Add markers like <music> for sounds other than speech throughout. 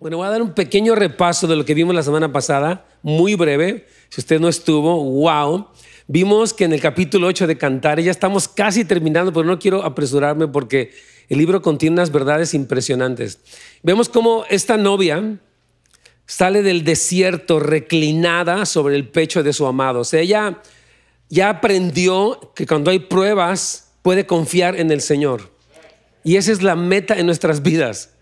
Bueno, voy a dar un pequeño repaso de lo que vimos la semana pasada, muy breve, si usted no estuvo, wow. Vimos que en el capítulo 8 de Cantar ya estamos casi terminando, pero no quiero apresurarme porque el libro contiene unas verdades impresionantes. Vemos cómo esta novia sale del desierto reclinada sobre el pecho de su amado. O sea, ella ya aprendió que cuando hay pruebas puede confiar en el Señor. Y esa es la meta en nuestras vidas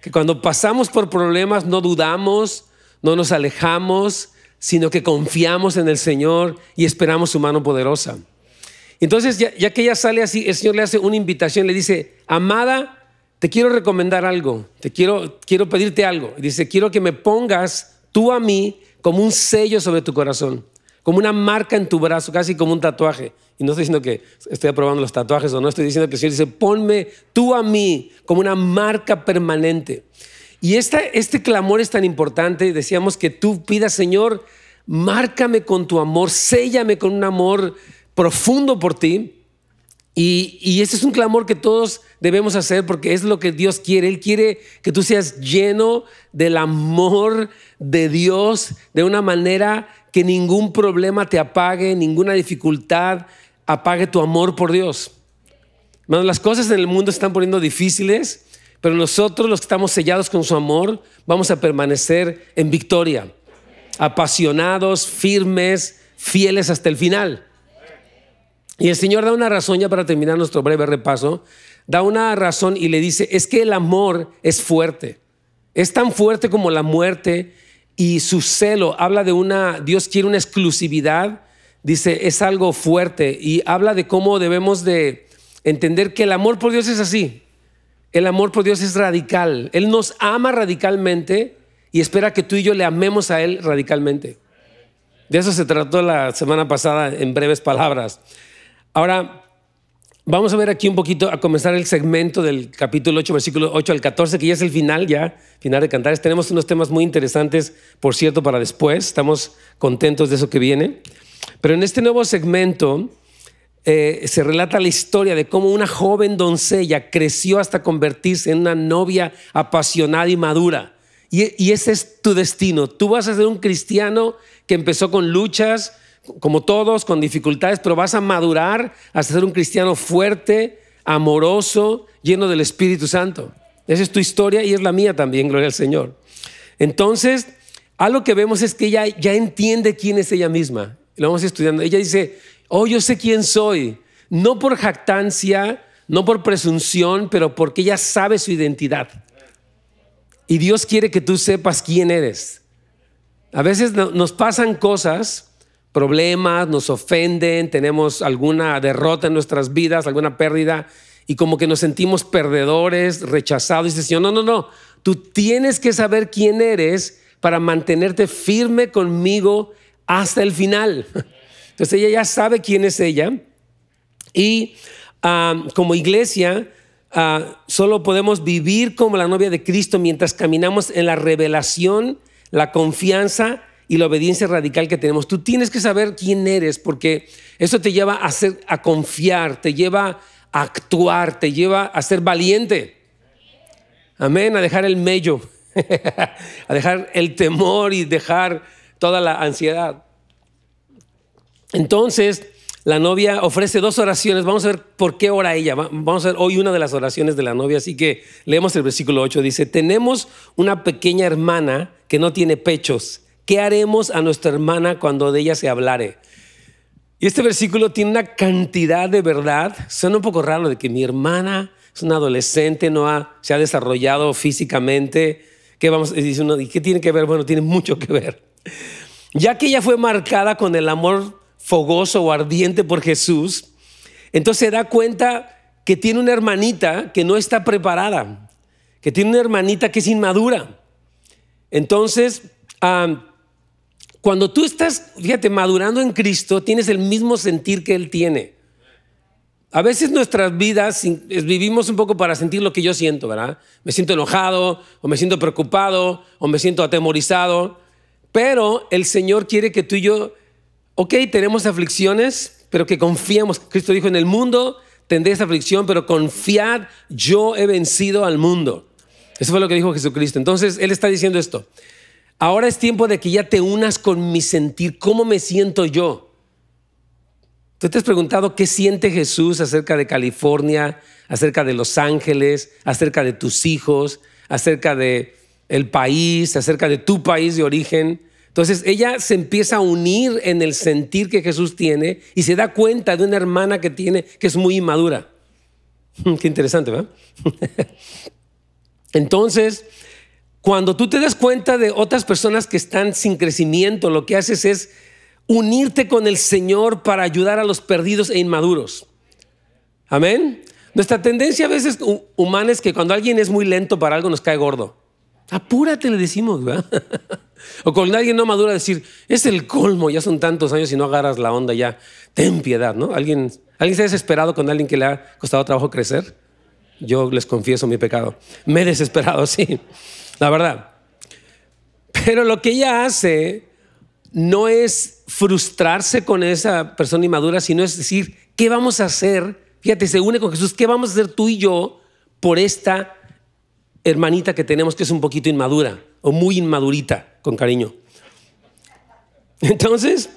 que cuando pasamos por problemas no dudamos, no nos alejamos, sino que confiamos en el Señor y esperamos su mano poderosa. Entonces, ya, que ella sale así, el Señor le hace una invitación, le dice, amada, te quiero recomendar algo, te quiero, quiero pedirte algo. Dice, quiero que me pongas tú a mí como un sello sobre tu corazón como una marca en tu brazo, casi como un tatuaje. Y no estoy diciendo que estoy aprobando los tatuajes o no, estoy diciendo que el Señor dice, ponme tú a mí como una marca permanente. Y este clamor es tan importante, decíamos que tú pidas, Señor, márcame con tu amor, séllame con un amor profundo por ti. Y, y este es un clamor que todos debemos hacer porque es lo que Dios quiere. Él quiere que tú seas lleno del amor de Dios de una manera que ningún problema te apague, ninguna dificultad apague tu amor por Dios. las cosas en el mundo están poniendo difíciles, pero nosotros los que estamos sellados con su amor vamos a permanecer en victoria, apasionados, firmes, fieles hasta el final. Y el Señor da una razón, ya para terminar nuestro breve repaso, da una razón y le dice, es que el amor es fuerte, es tan fuerte como la muerte y su celo habla de una, Dios quiere una exclusividad, dice, es algo fuerte y habla de cómo debemos de entender que el amor por Dios es así. El amor por Dios es radical. Él nos ama radicalmente y espera que tú y yo le amemos a Él radicalmente. De eso se trató la semana pasada en breves palabras. Ahora, Vamos a ver aquí un poquito, a comenzar el segmento del capítulo 8, versículo 8 al 14, que ya es el final, ya, final de Cantares. Tenemos unos temas muy interesantes, por cierto, para después. Estamos contentos de eso que viene. Pero en este nuevo segmento eh, se relata la historia de cómo una joven doncella creció hasta convertirse en una novia apasionada y madura. y ese es tu destino. Tú vas a ser un cristiano que empezó con luchas, como todos, con dificultades, pero vas a madurar hasta ser un cristiano fuerte, amoroso, lleno del Espíritu Santo. Esa es tu historia y es la mía también, gloria al Señor. Entonces, algo que vemos es que ella ya entiende quién es ella misma. Lo vamos estudiando. Ella dice, oh, yo sé quién soy. No por jactancia, no por presunción, pero porque ella sabe su identidad. Y Dios quiere que tú sepas quién eres. A veces nos pasan cosas problemas, nos ofenden, tenemos alguna derrota en nuestras vidas, alguna pérdida, y como que nos sentimos perdedores, rechazados. Y dice, no, no, no, tú tienes que saber quién eres para mantenerte firme conmigo hasta el final. <laughs> Entonces ella ya sabe quién es ella. Y como iglesia, ah, solo podemos vivir como la novia de Cristo mientras caminamos en la revelación, la confianza y la obediencia radical que tenemos. Tú tienes que saber quién eres porque eso te lleva a, a confiar, te lleva a actuar, te lleva a ser valiente. Amén, a dejar el mello, <laughs> a dejar el temor y dejar toda la ansiedad. Entonces, la novia ofrece dos oraciones. Vamos a ver por qué ora ella. Vamos a ver hoy una de las oraciones de la novia. Así que leemos el versículo 8. Dice, tenemos una pequeña hermana que no tiene pechos ¿qué haremos a nuestra hermana cuando de ella se hablare? Y este versículo tiene una cantidad de verdad. Suena un poco raro de que mi hermana es una adolescente, no se ha desarrollado físicamente. ¿Qué vamos? Y qué tiene que ver? Bueno, tiene mucho que ver. Ya que ella fue marcada con el amor fogoso o ardiente por Jesús, entonces se da cuenta que tiene una hermanita que no está preparada, que tiene una hermanita que es inmadura. Entonces, cuando tú estás, fíjate, madurando en Cristo, tienes el mismo sentir que Él tiene. A veces nuestras vidas vivimos un poco para sentir lo que yo siento, ¿verdad? Me siento enojado, o me siento preocupado, o me siento atemorizado. Pero el Señor quiere que tú y yo, ok, tenemos aflicciones, pero que confiemos. Cristo dijo, en el mundo tendréis aflicción, pero confiad, yo he vencido al mundo. Eso fue lo que dijo Jesucristo. Entonces, Él está diciendo esto. Ahora es tiempo de que ya te unas con mi sentir, cómo me siento yo. ¿Tú te has preguntado qué siente Jesús acerca de California, acerca de Los Ángeles, acerca de tus hijos, acerca de el país, acerca de tu país de origen? Entonces ella se empieza a unir en el sentir que Jesús tiene y se da cuenta de una hermana que tiene que es muy inmadura. <laughs> Qué interesante, ¿verdad? <laughs> Entonces, cuando tú te das cuenta de otras personas que están sin crecimiento, lo que haces es unirte con el Señor para ayudar a los perdidos e inmaduros. Amén. Nuestra tendencia a veces humana es que cuando alguien es muy lento para algo nos cae gordo. Apúrate, le decimos, ¿verdad? <laughs> o con alguien no madura decir, es el colmo, ya son tantos años y no agarras la onda ya. Ten piedad, ¿no? ¿Alguien, ¿Alguien ha desesperado con alguien que le ha costado trabajo crecer? Yo les confieso mi pecado. Me he desesperado, <laughs> sí la verdad. Pero lo que ella hace no es frustrarse con esa persona inmadura, sino es decir, ¿qué vamos a hacer? Fíjate, se une con Jesús, ¿qué vamos a hacer tú y yo por esta hermanita que tenemos que es un poquito inmadura o muy inmadurita, con cariño? Entonces,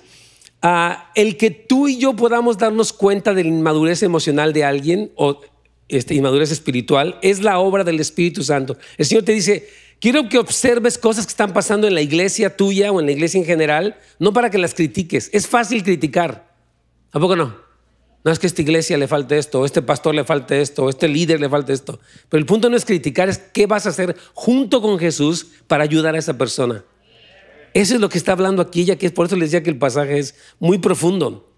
ah, el que tú y yo podamos darnos cuenta de la inmadurez emocional de alguien o este, inmadurez espiritual es la obra del Espíritu Santo. El Señor te dice, Quiero que observes cosas que están pasando en la iglesia tuya o en la iglesia en general, no para que las critiques. Es fácil criticar. ¿A poco no? No es que a esta iglesia le falte esto, o a este pastor le falte esto, o a este líder le falte esto. Pero el punto no es criticar, es qué vas a hacer junto con Jesús para ayudar a esa persona. Eso es lo que está hablando aquí, ya que por eso les decía que el pasaje es muy profundo.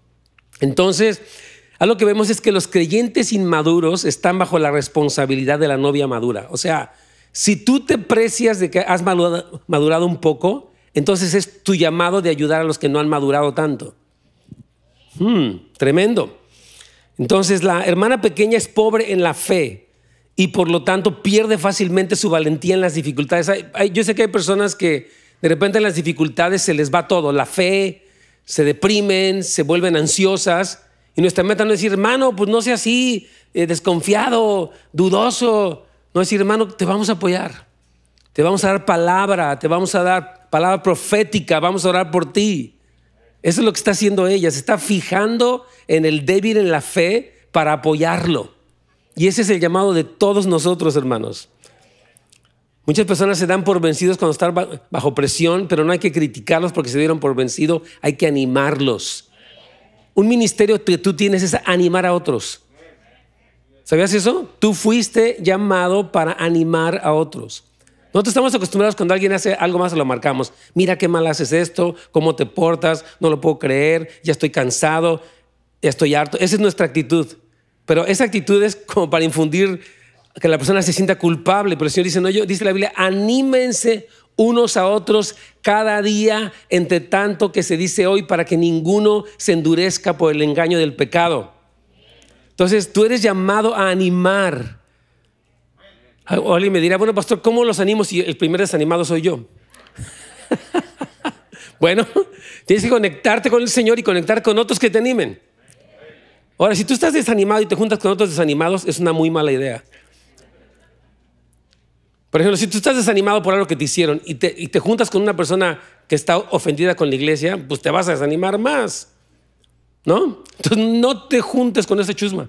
Entonces, algo que vemos es que los creyentes inmaduros están bajo la responsabilidad de la novia madura. O sea, si tú te precias de que has madurado, un poco, entonces es tu llamado de ayudar a los que no han madurado tanto. Hmm, tremendo. Entonces la hermana pequeña es pobre en la fe y por lo tanto pierde fácilmente su valentía en las dificultades. yo sé que hay personas que de repente en las dificultades se les va todo, la fe, se deprimen, se vuelven ansiosas y nuestra meta no es decir, hermano, pues no sea así, eh, desconfiado, dudoso, no decir, hermano, te vamos a apoyar. Te vamos a dar palabra, te vamos a dar palabra profética, vamos a orar por ti. Eso es lo que está haciendo ella. Se está fijando en el débil en la fe para apoyarlo. Y ese es el llamado de todos nosotros, hermanos. Muchas personas se dan por vencidos cuando están bajo presión, pero no hay que criticarlos porque se dieron por vencido, hay que animarlos. Un ministerio que tú tienes es animar a otros. ¿Sabías eso? Tú fuiste llamado para animar a otros. Nosotros estamos acostumbrados cuando alguien hace algo más, lo marcamos. Mira qué mal haces esto, cómo te portas, no lo puedo creer, ya estoy cansado, ya estoy harto. Esa es nuestra actitud. Pero esa actitud es como para infundir que la persona se sienta culpable. Pero el Señor dice, no, yo, dice la Biblia, anímense unos a otros cada día entre tanto que se dice hoy para que ninguno se endurezca por el engaño del pecado. Entonces tú eres llamado a animar. Oli me dirá, bueno, pastor, ¿cómo los animo si el primer desanimado soy yo? <laughs> bueno, tienes que conectarte con el Señor y conectar con otros que te animen. Ahora, si tú estás desanimado y te juntas con otros desanimados, es una muy mala idea. Por ejemplo, si tú estás desanimado por algo que te hicieron y te, y te juntas con una persona que está ofendida con la iglesia, pues te vas a desanimar más. ¿no? Entonces no te juntes con ese chusma.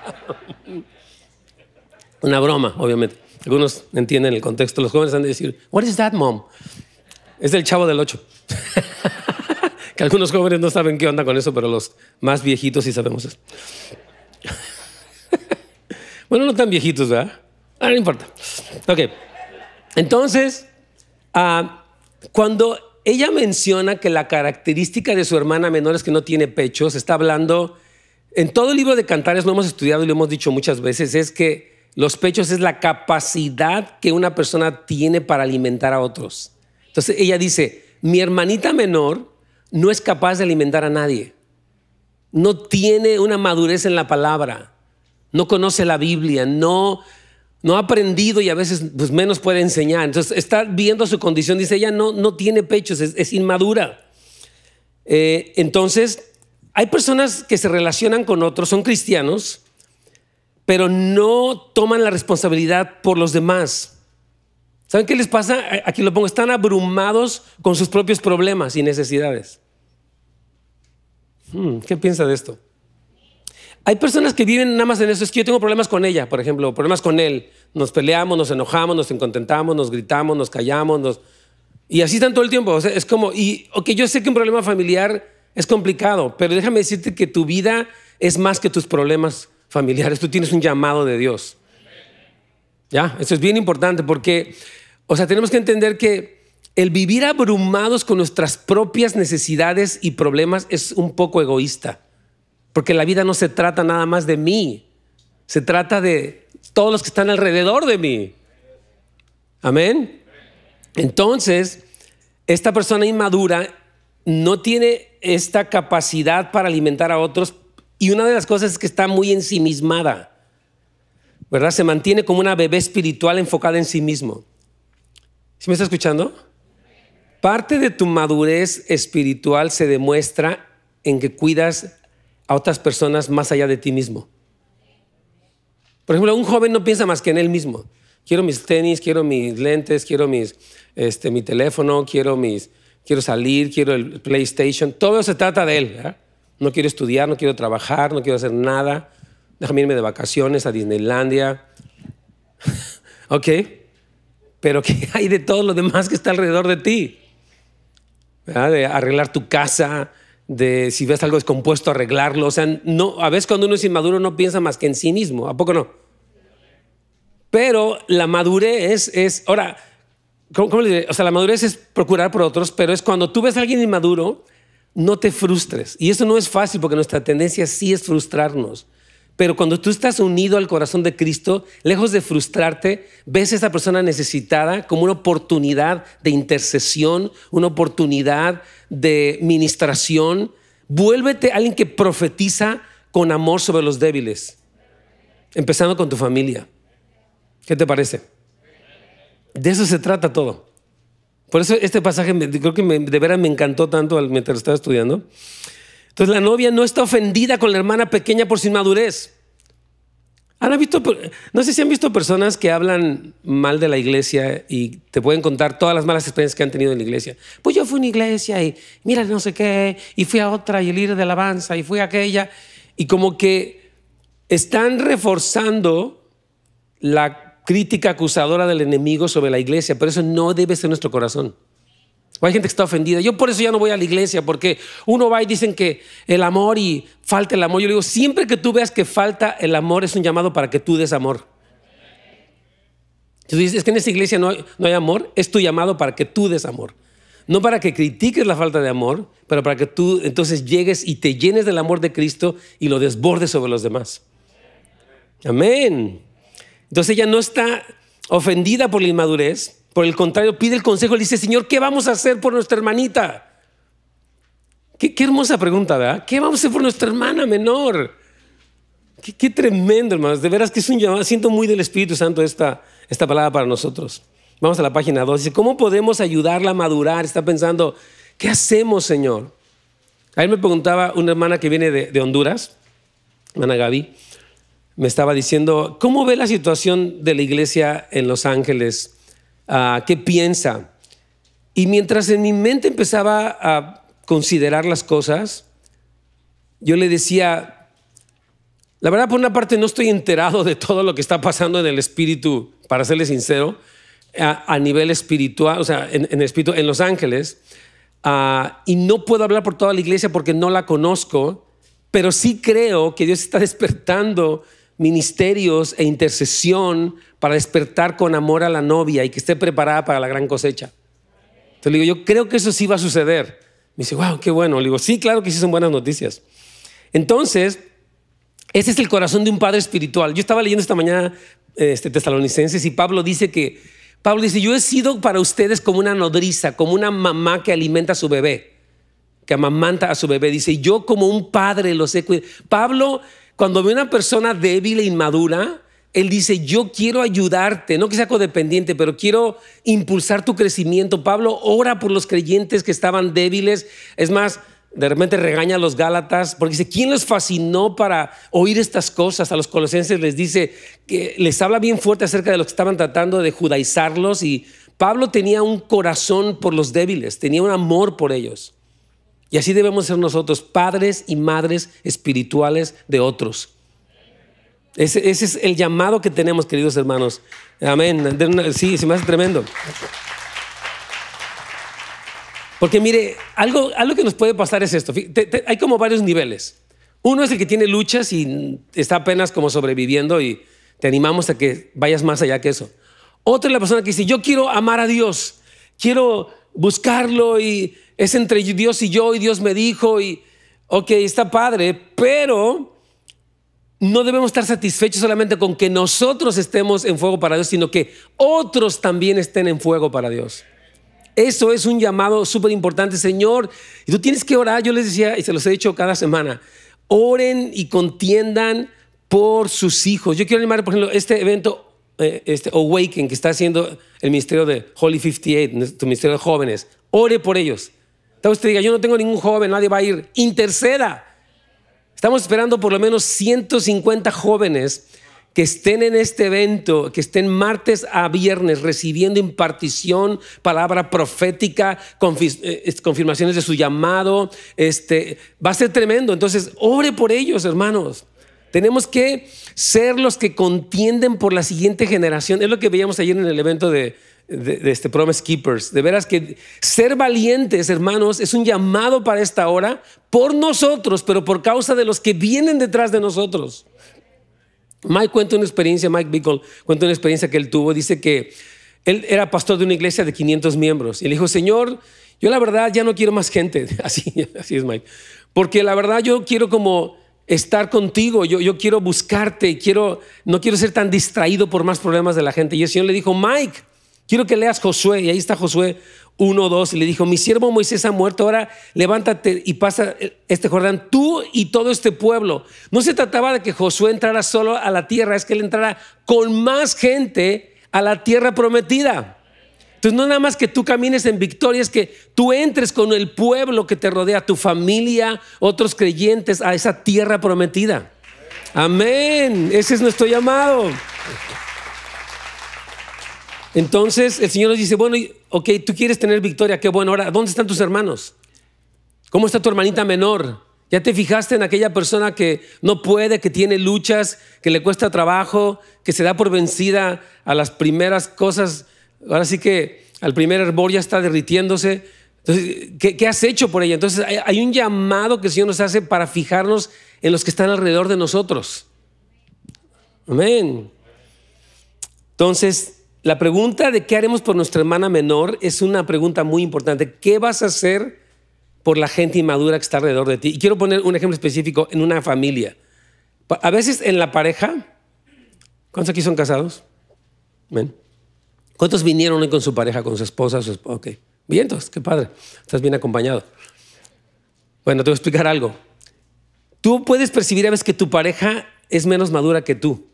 <laughs> Una broma, obviamente. Algunos entienden el contexto. Los jóvenes han de decir, What is that, mom? Es del chavo del ocho. <laughs> que algunos jóvenes no saben qué onda con eso, pero los más viejitos sí sabemos eso. <laughs> bueno, no tan viejitos, ¿verdad? Ah, no importa. Ok. Entonces, ah, cuando ella menciona que la característica de su hermana menor es que no tiene pechos. Está hablando, en todo el libro de Cantares lo hemos estudiado y lo hemos dicho muchas veces, es que los pechos es la capacidad que una persona tiene para alimentar a otros. Entonces ella dice, mi hermanita menor no es capaz de alimentar a nadie. No tiene una madurez en la palabra. No conoce la Biblia. No no ha aprendido y a veces pues, menos puede enseñar. Entonces está viendo su condición, dice, ella no, no tiene pechos, es, inmadura. Eh, entonces, hay personas que se relacionan con otros, son cristianos, pero no toman la responsabilidad por los demás. ¿Saben qué les pasa? Aquí lo pongo, están abrumados con sus propios problemas y necesidades. Hmm, ¿Qué piensa de esto? Hay personas que viven nada más en eso. Es que yo tengo problemas con ella, por ejemplo, problemas con él. Nos peleamos, nos enojamos, nos incontentamos, nos gritamos, nos callamos, nos... Y así están todo el tiempo. O sea, es como, y, ok, yo sé que un problema familiar es complicado, pero déjame decirte que tu vida es más que tus problemas familiares. Tú tienes un llamado de Dios. Ya, eso es bien importante porque, o sea, tenemos que entender que el vivir abrumados con nuestras propias necesidades y problemas es un poco egoísta. Porque la vida no se trata nada más de mí, se trata de todos los que están alrededor de mí. Amén. Entonces, esta persona inmadura no tiene esta capacidad para alimentar a otros y una de las cosas es que está muy ensimismada. ¿Verdad? Se mantiene como una bebé espiritual enfocada en sí mismo. ¿Sí me está escuchando? Parte de tu madurez espiritual se demuestra en que cuidas a otras personas más allá de ti mismo. Por ejemplo, un joven no piensa más que en él mismo. Quiero mis tenis, quiero mis lentes, quiero mis, este, mi teléfono, quiero, mis, quiero salir, quiero el PlayStation. Todo se trata de él. No quiero estudiar, no quiero trabajar, no quiero hacer nada. Déjame irme de vacaciones a Disneylandia. <laughs> ¿Ok? Pero ¿qué hay de todo lo demás que está alrededor de ti? De arreglar tu casa, de si ves algo descompuesto, arreglarlo. O sea, no, a veces cuando uno es inmaduro no piensa más que en sí mismo, ¿a poco no? Pero la madurez es, ahora, ¿cómo, cómo le diré? O sea, la madurez es procurar por otros, pero es cuando tú ves a alguien inmaduro, no te frustres. Y eso no es fácil porque nuestra tendencia sí es frustrarnos. Pero cuando tú estás unido al corazón de Cristo, lejos de frustrarte, ves a esa persona necesitada como una oportunidad de intercesión, una oportunidad de ministración. Vuélvete alguien que profetiza con amor sobre los débiles, empezando con tu familia. ¿Qué te parece? De eso se trata todo. Por eso este pasaje creo que de veras me encantó tanto al mientras estaba estudiando. Entonces la novia no está ofendida con la hermana pequeña por su inmadurez. visto, no sé si han visto personas que hablan mal de la iglesia y te pueden contar todas las malas experiencias que han tenido en la iglesia. Pues yo fui a una iglesia y mira no sé qué, y fui a otra y el líder de alabanza y fui a aquella. Y como que están reforzando la crítica acusadora del enemigo sobre la iglesia, pero eso no debe ser nuestro corazón hay gente que está ofendida. Yo por eso ya no voy a la iglesia, porque uno va y dicen que el amor y falta el amor. Yo le digo, siempre que tú veas que falta el amor, es un llamado para que tú des amor. tú dices, es que en esta iglesia no hay, no hay amor, es tu llamado para que tú des amor. No para que critiques la falta de amor, pero para que tú entonces llegues y te llenes del amor de Cristo y lo desbordes sobre los demás. Amén. Entonces ella no está ofendida por la inmadurez, por el contrario, pide el consejo, le dice, Señor, ¿qué vamos a hacer por nuestra hermanita? Qué, hermosa pregunta, ¿verdad? ¿Qué vamos a hacer por nuestra hermana menor? Qué, tremendo, hermanos. De veras que es un llamado. Siento muy del Espíritu Santo esta, esta palabra para nosotros. Vamos a la página 2. Dice, ¿cómo podemos ayudarla a madurar? Está pensando, ¿qué hacemos, Señor? Ayer me preguntaba una hermana que viene de, de Honduras, hermana Gaby, me estaba diciendo, ¿cómo ve la situación de la iglesia en Los Ángeles? Ah, qué piensa. Y mientras en mi mente empezaba a considerar las cosas, yo le decía, la verdad por una parte no estoy enterado de todo lo que está pasando en el espíritu, para serle sincero, a, nivel espiritual, o sea, en, espíritu, en Los Ángeles, ah, y no puedo hablar por toda la iglesia porque no la conozco, pero sí creo que Dios está despertando ministerios e intercesión para despertar con amor a la novia y que esté preparada para la gran cosecha. Entonces le digo, yo creo que eso sí va a suceder. Me dice, wow, qué bueno. Le digo, sí, claro que sí son buenas noticias. Entonces, ese es el corazón de un padre espiritual. Yo estaba leyendo esta mañana este, Tesalonicenses y Pablo dice que, Pablo dice, yo he sido para ustedes como una nodriza, como una mamá que alimenta a su bebé, que amamanta a su bebé. Dice, yo como un padre los he cuidado. Pablo cuando ve una persona débil e inmadura, él dice, yo quiero ayudarte, no que sea codependiente, pero quiero impulsar tu crecimiento. Pablo ora por los creyentes que estaban débiles. Es más, de repente regaña a los Gálatas, porque dice, ¿quién los fascinó para oír estas cosas? A los colosenses les dice, que les habla bien fuerte acerca de los que estaban tratando de judaizarlos y Pablo tenía un corazón por los débiles, tenía un amor por ellos. Y así debemos ser nosotros, padres y madres espirituales de otros. Ese, es el llamado que tenemos, queridos hermanos. Amén. Sí, se me hace tremendo. Porque mire, algo, algo que nos puede pasar es esto. hay como varios niveles. Uno es el que tiene luchas y está apenas como sobreviviendo y te animamos a que vayas más allá que eso. Otra es la persona que dice, yo quiero amar a Dios, quiero buscarlo y es entre Dios y yo y Dios me dijo y, ok, está padre, pero no debemos estar satisfechos solamente con que nosotros estemos en fuego para Dios, sino que otros también estén en fuego para Dios. Eso es un llamado súper importante, Señor. Y tú tienes que orar, yo les decía, y se los he dicho cada semana, oren y contiendan por sus hijos. Yo quiero animar, por ejemplo, este evento, eh, este Awaken, que está haciendo el Ministerio de Holy 58, tu Ministerio de Jóvenes. Ore por ellos. Entonces usted diga, yo no tengo ningún joven, nadie va a ir. Interceda. Estamos esperando por lo menos 150 jóvenes que estén en este evento, que estén martes a viernes recibiendo impartición, palabra profética, eh, confirmaciones de su llamado. Este, va a ser tremendo. Entonces, ¡obre por ellos, hermanos. Tenemos que ser los que contienden por la siguiente generación. Es lo que veíamos ayer en el evento de, de, este Promise Keepers. De veras que ser valientes, hermanos, es un llamado para esta hora por nosotros, pero por causa de los que vienen detrás de nosotros. Mike cuenta una experiencia, Mike Bickle cuenta una experiencia que él tuvo. Dice que él era pastor de una iglesia de 500 miembros y le dijo, Señor, yo la verdad ya no quiero más gente. <laughs> Así, así es Mike. Porque la verdad yo quiero como estar contigo, yo, yo quiero buscarte, quiero, no quiero ser tan distraído por más problemas de la gente. Y el Señor le dijo, Mike, Quiero que leas Josué, y ahí está Josué 1, 2, y le dijo, mi siervo Moisés ha muerto, ahora levántate y pasa este Jordán, tú y todo este pueblo. No se trataba de que Josué entrara solo a la tierra, es que él entrara con más gente a la tierra prometida. Entonces no nada más que tú camines en victoria, es que tú entres con el pueblo que te rodea, tu familia, otros creyentes, a esa tierra prometida. Amén, ese es nuestro llamado. Entonces el Señor nos dice, bueno, ok, tú quieres tener victoria, qué bueno, ahora, ¿dónde están tus hermanos? ¿Cómo está tu hermanita menor? ¿Ya te fijaste en aquella persona que no puede, que tiene luchas, que le cuesta trabajo, que se da por vencida a las primeras cosas? Ahora sí que al primer hervor ya está derritiéndose. Entonces, ¿qué, has hecho por ella? Entonces, hay, hay, un llamado que el Señor nos hace para fijarnos en los que están alrededor de nosotros. Amén. Entonces, la pregunta de qué haremos por nuestra hermana menor es una pregunta muy importante. ¿Qué vas a hacer por la gente inmadura que está alrededor de ti? Y quiero poner un ejemplo específico en una familia. A veces en la pareja, ¿cuántos aquí son casados? ¿Cuántos vinieron hoy con su pareja, con su esposa? Su ok, bien, entonces, qué padre, estás bien acompañado. Bueno, te voy a explicar algo. Tú puedes percibir a veces que tu pareja es menos madura que tú.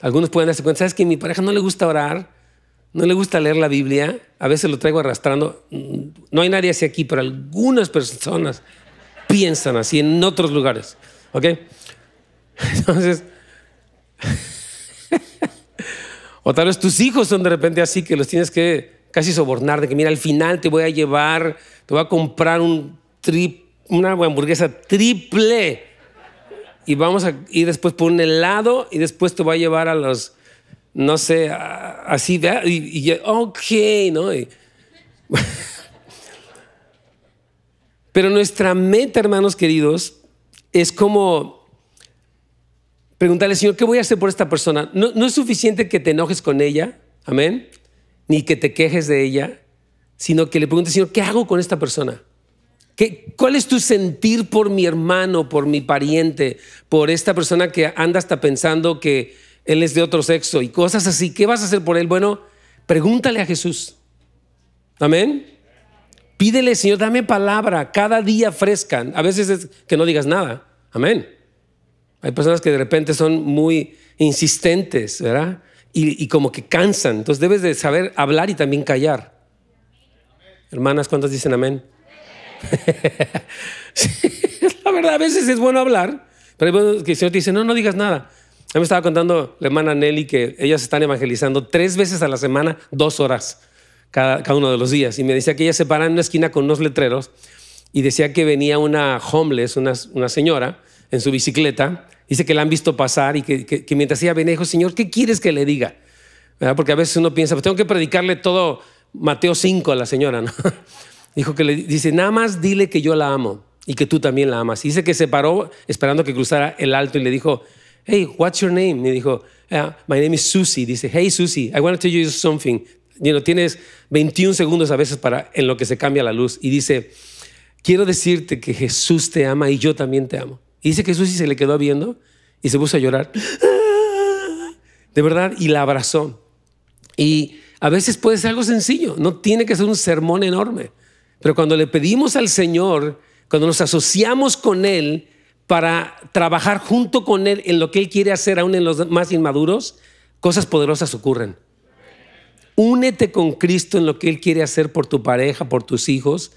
Algunos pueden darse cuenta, ¿sabes que mi pareja no le gusta orar? No le gusta leer la Biblia, a veces lo traigo arrastrando. Mm, no hay nadie así aquí, pero algunas personas piensan así en otros lugares. ¿Ok? <laughs> Entonces, <laughs> o tal vez tus hijos son de repente así que los tienes que casi sobornar de que, mira, al final te voy a llevar, te voy a comprar un trip, una hamburguesa triple y vamos a ir después por un helado y después te va a llevar a los, no sé, así, y, ok, ¿no? <laughs> Pero nuestra meta, hermanos queridos, es como preguntarle, Señor, ¿qué voy a hacer por esta persona? No, no, es suficiente que te enojes con ella, amén, ni que te quejes de ella, sino que le preguntes, Señor, ¿qué hago con esta persona? ¿Cuál es tu sentir por mi hermano, por mi pariente, por esta persona que anda hasta pensando que él es de otro sexo y cosas así? ¿Qué vas a hacer por él? Bueno, pregúntale a Jesús. Amén. Pídele, Señor, dame palabra cada día fresca. A veces es que no digas nada. Amén. Hay personas que de repente son muy insistentes, ¿verdad? Y, y, como que cansan. Entonces debes de saber hablar y también callar. Hermanas, ¿cuántas dicen amén? <laughs> <laughs> la verdad, a veces es bueno hablar, pero que el Señor te dice, no, no digas nada. A mí me estaba contando la hermana Nelly que ellas están evangelizando tres veces a la semana, dos horas cada, uno de los días. Y me decía que ellas se paran en una esquina con unos letreros y decía que venía una homeless, una, una señora, en su bicicleta. Dice que la han visto pasar y que, mientras ella venía dijo, Señor, ¿qué quieres que le diga? Porque a veces uno piensa, pues tengo que predicarle todo Mateo 5 a la señora, ¿no? <laughs> Dijo que le dice, nada más dile que yo la amo y que tú también la amas. Y dice que se paró esperando que cruzara el alto y le dijo, hey, what's your name? Y dijo, ah, my name is Susie. Dice, hey Susie, I want to tell you something. tienes 21 segundos a veces para en lo que se cambia la luz. Y dice, quiero decirte que Jesús te ama y yo también te amo. Y dice que Susie se le quedó viendo y se puso a llorar. <laughs> De verdad, y la abrazó. Y a veces puede ser algo sencillo, no tiene que ser un sermón enorme. Pero cuando le pedimos al Señor, cuando nos asociamos con Él para trabajar junto con Él en lo que Él quiere hacer aún en los más inmaduros, cosas poderosas ocurren. Únete con Cristo en lo que Él quiere hacer por tu pareja, por tus hijos,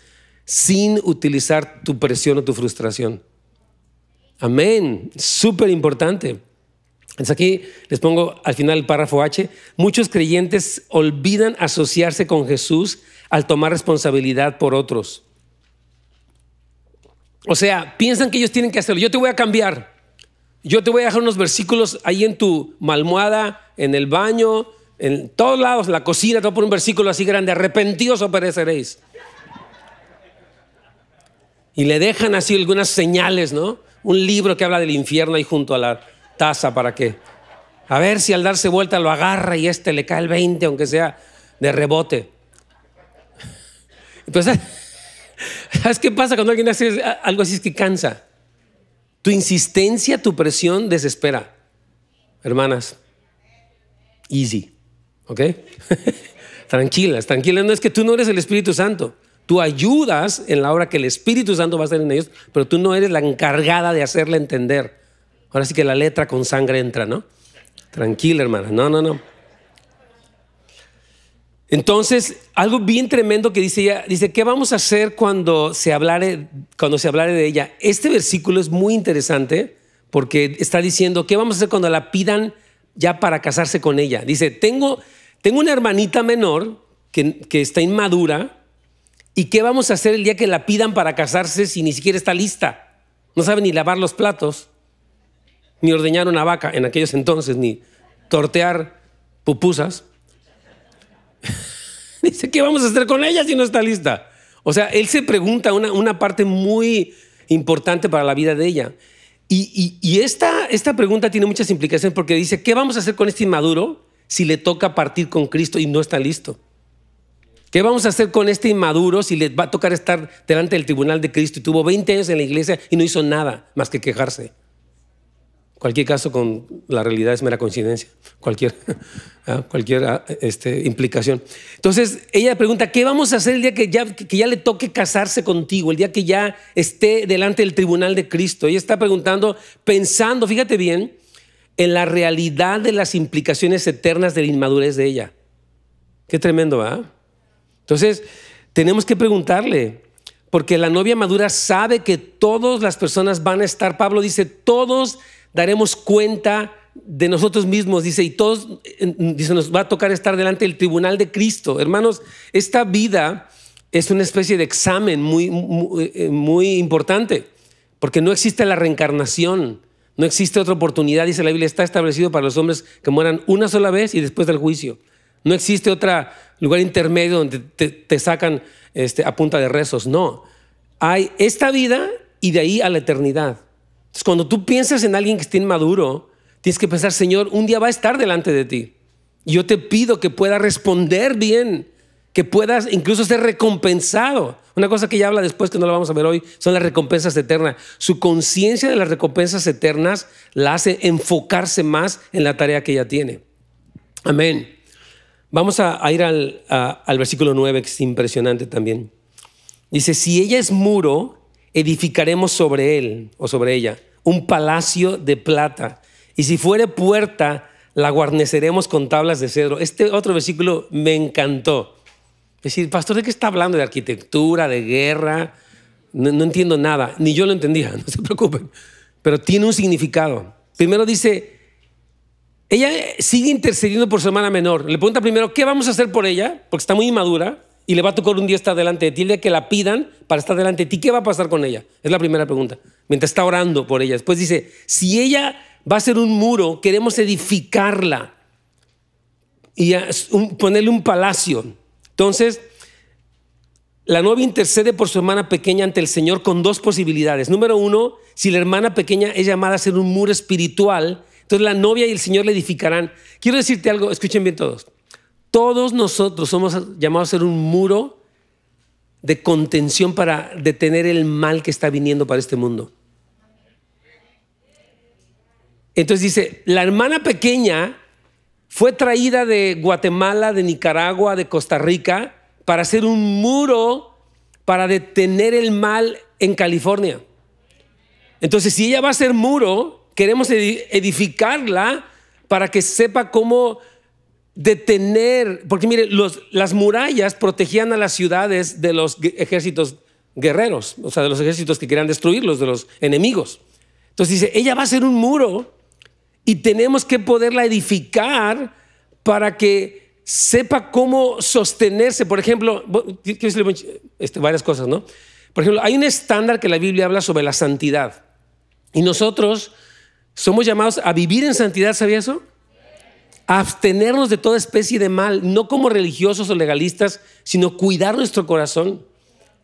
sin utilizar tu presión o tu frustración. Amén. Súper importante. Entonces aquí les pongo al final el párrafo H. Muchos creyentes olvidan asociarse con Jesús al tomar responsabilidad por otros. O sea, piensan que ellos tienen que hacerlo. Yo te voy a cambiar. Yo te voy a dejar unos versículos ahí en tu almohada, en el baño, en todos lados, en la cocina, todo por un versículo así grande. Arrepentidos o pereceréis. Y le dejan así algunas señales, ¿no? Un libro que habla del infierno ahí junto a la taza para que. A ver si al darse vuelta lo agarra y este le cae el 20, aunque sea de rebote. Entonces, <laughs> ¿sabes qué pasa cuando alguien hace algo así? Es que cansa. Tu insistencia, tu presión desespera. Hermanas, easy. ¿Ok? <laughs> tranquilas, tranquilas. No es que tú no eres el Espíritu Santo. Tú ayudas en la obra que el Espíritu Santo va a hacer en ellos, pero tú no eres la encargada de hacerla entender. Ahora sí que la letra con sangre entra, ¿no? Tranquila, hermana. No, no, no. Entonces, algo bien tremendo que dice ella, dice, ¿qué vamos a hacer cuando se hablare, cuando se de ella? Este versículo es muy interesante porque está diciendo, ¿qué vamos a hacer cuando la pidan ya para casarse con ella? Dice, tengo, tengo una hermanita menor que, que está inmadura, ¿y qué vamos a hacer el día que la pidan para casarse si ni siquiera está lista? No sabe ni lavar los platos, ni ordeñar una vaca en aquellos entonces, ni tortear pupusas. <laughs> Dice, ¿qué vamos a hacer con ella si no está lista? O sea, él se pregunta una, parte muy importante para la vida de ella. Y, esta, esta pregunta tiene muchas implicaciones porque dice, ¿qué vamos a hacer con este inmaduro si le toca partir con Cristo y no está listo? ¿Qué vamos a hacer con este inmaduro si le va a tocar estar delante del tribunal de Cristo y tuvo 20 años en la iglesia y no hizo nada más que quejarse? cualquier caso con la realidad es mera coincidencia, cualquier, <laughs> ah, cualquier ah, este, implicación. Entonces ella pregunta, ¿qué vamos a hacer el día que ya, ya le toque casarse contigo, el día que ya esté delante del tribunal de Cristo? Ella está preguntando, pensando, fíjate bien, en la realidad de las implicaciones eternas de la inmadurez de ella. Qué tremendo, ¿verdad? Entonces, tenemos que preguntarle, porque la novia madura sabe que todas las personas van a estar, Pablo dice, todos daremos cuenta de nosotros mismos, dice, y todos, dice, nos va a tocar estar delante del tribunal de Cristo. Hermanos, esta vida es una especie de examen muy, eh, eh, muy, importante, porque no existe la reencarnación, no existe otra oportunidad, dice la Biblia, está establecido para los hombres que mueran una sola vez y después del juicio. No existe otro lugar intermedio donde te, sacan este, a punta de rezos, no. Hay esta vida y de ahí a la eternidad. Entonces, cuando tú piensas en alguien que esté inmaduro, tienes que pensar, Señor, un día va a estar delante de ti. yo te pido que pueda responder bien, que puedas incluso ser recompensado. Una cosa que ya habla después, que no la vamos a ver hoy, son las recompensas eternas. Su conciencia de las recompensas eternas la hace enfocarse más en la tarea que ella tiene. Amén. Vamos a, ir al, al versículo 9, que es impresionante también. Dice, si ella es muro, edificaremos sobre él o sobre ella un palacio de plata, y si fuere puerta, la guarneceremos con tablas de cedro. Este otro versículo me encantó. Es decir, pastor, ¿de qué está hablando? ¿De arquitectura, de guerra? No, entiendo nada, ni yo lo entendía, <laughs> no se preocupen, pero tiene un significado. Primero dice, ella sigue intercediendo por su hermana menor. Le pregunta primero, ¿qué vamos a hacer por ella? Porque está muy inmadura y le va a tocar un día estar delante de ti, el día que la pidan para estar delante de ti, ¿qué va a pasar con ella? Es la primera pregunta. Mientras está orando por ella. Después dice, si ella va a ser un muro, queremos edificarla y ponerle un palacio. Entonces, la novia intercede por su hermana pequeña ante el Señor con dos posibilidades. Número uno, si la hermana pequeña es llamada a ser un muro espiritual, entonces la novia y el Señor le edificarán. Quiero decirte algo, escuchen bien todos. Todos nosotros somos llamados a ser un muro de contención para detener el mal que está viniendo para este mundo. Entonces dice, la hermana pequeña fue traída de Guatemala, de Nicaragua, de Costa Rica, para ser un muro para detener el mal en California. Entonces, si ella va a ser muro, queremos edificarla para que sepa cómo detener, porque mire, las murallas protegían a las ciudades de los ejércitos guerreros, o sea, de los ejércitos que querían destruirlos, de los enemigos. Entonces dice, ella va a ser un muro y tenemos que poderla edificar para que sepa cómo sostenerse. Por ejemplo, este, varias cosas, ¿no? Por ejemplo, hay un estándar que la Biblia habla sobre la santidad. Y nosotros somos llamados a vivir en santidad, ¿sabía eso? abstenernos de toda especie de mal, no como religiosos o legalistas, sino cuidar nuestro corazón.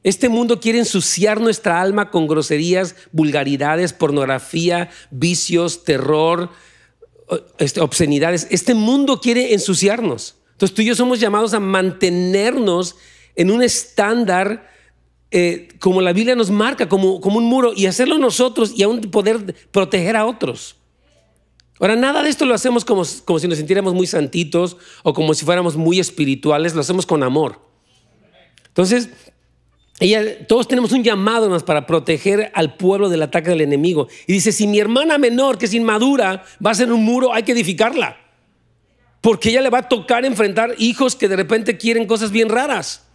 Este mundo quiere ensuciar nuestra alma con groserías, vulgaridades, pornografía, vicios, terror, este, obscenidades. Este mundo quiere ensuciarnos. Entonces tú y yo somos llamados a mantenernos en un estándar eh, como la Biblia nos marca, como, como un muro, y hacerlo nosotros y aún poder proteger a otros. Ahora, nada de esto lo hacemos como, si nos sintiéramos muy santitos o como si fuéramos muy espirituales, lo hacemos con amor. Entonces, ella, todos tenemos un llamado más para proteger al pueblo del ataque del enemigo. Y dice, si mi hermana menor, que es inmadura, va a ser un muro, hay que edificarla. Porque ella le va a tocar enfrentar hijos que de repente quieren cosas bien raras.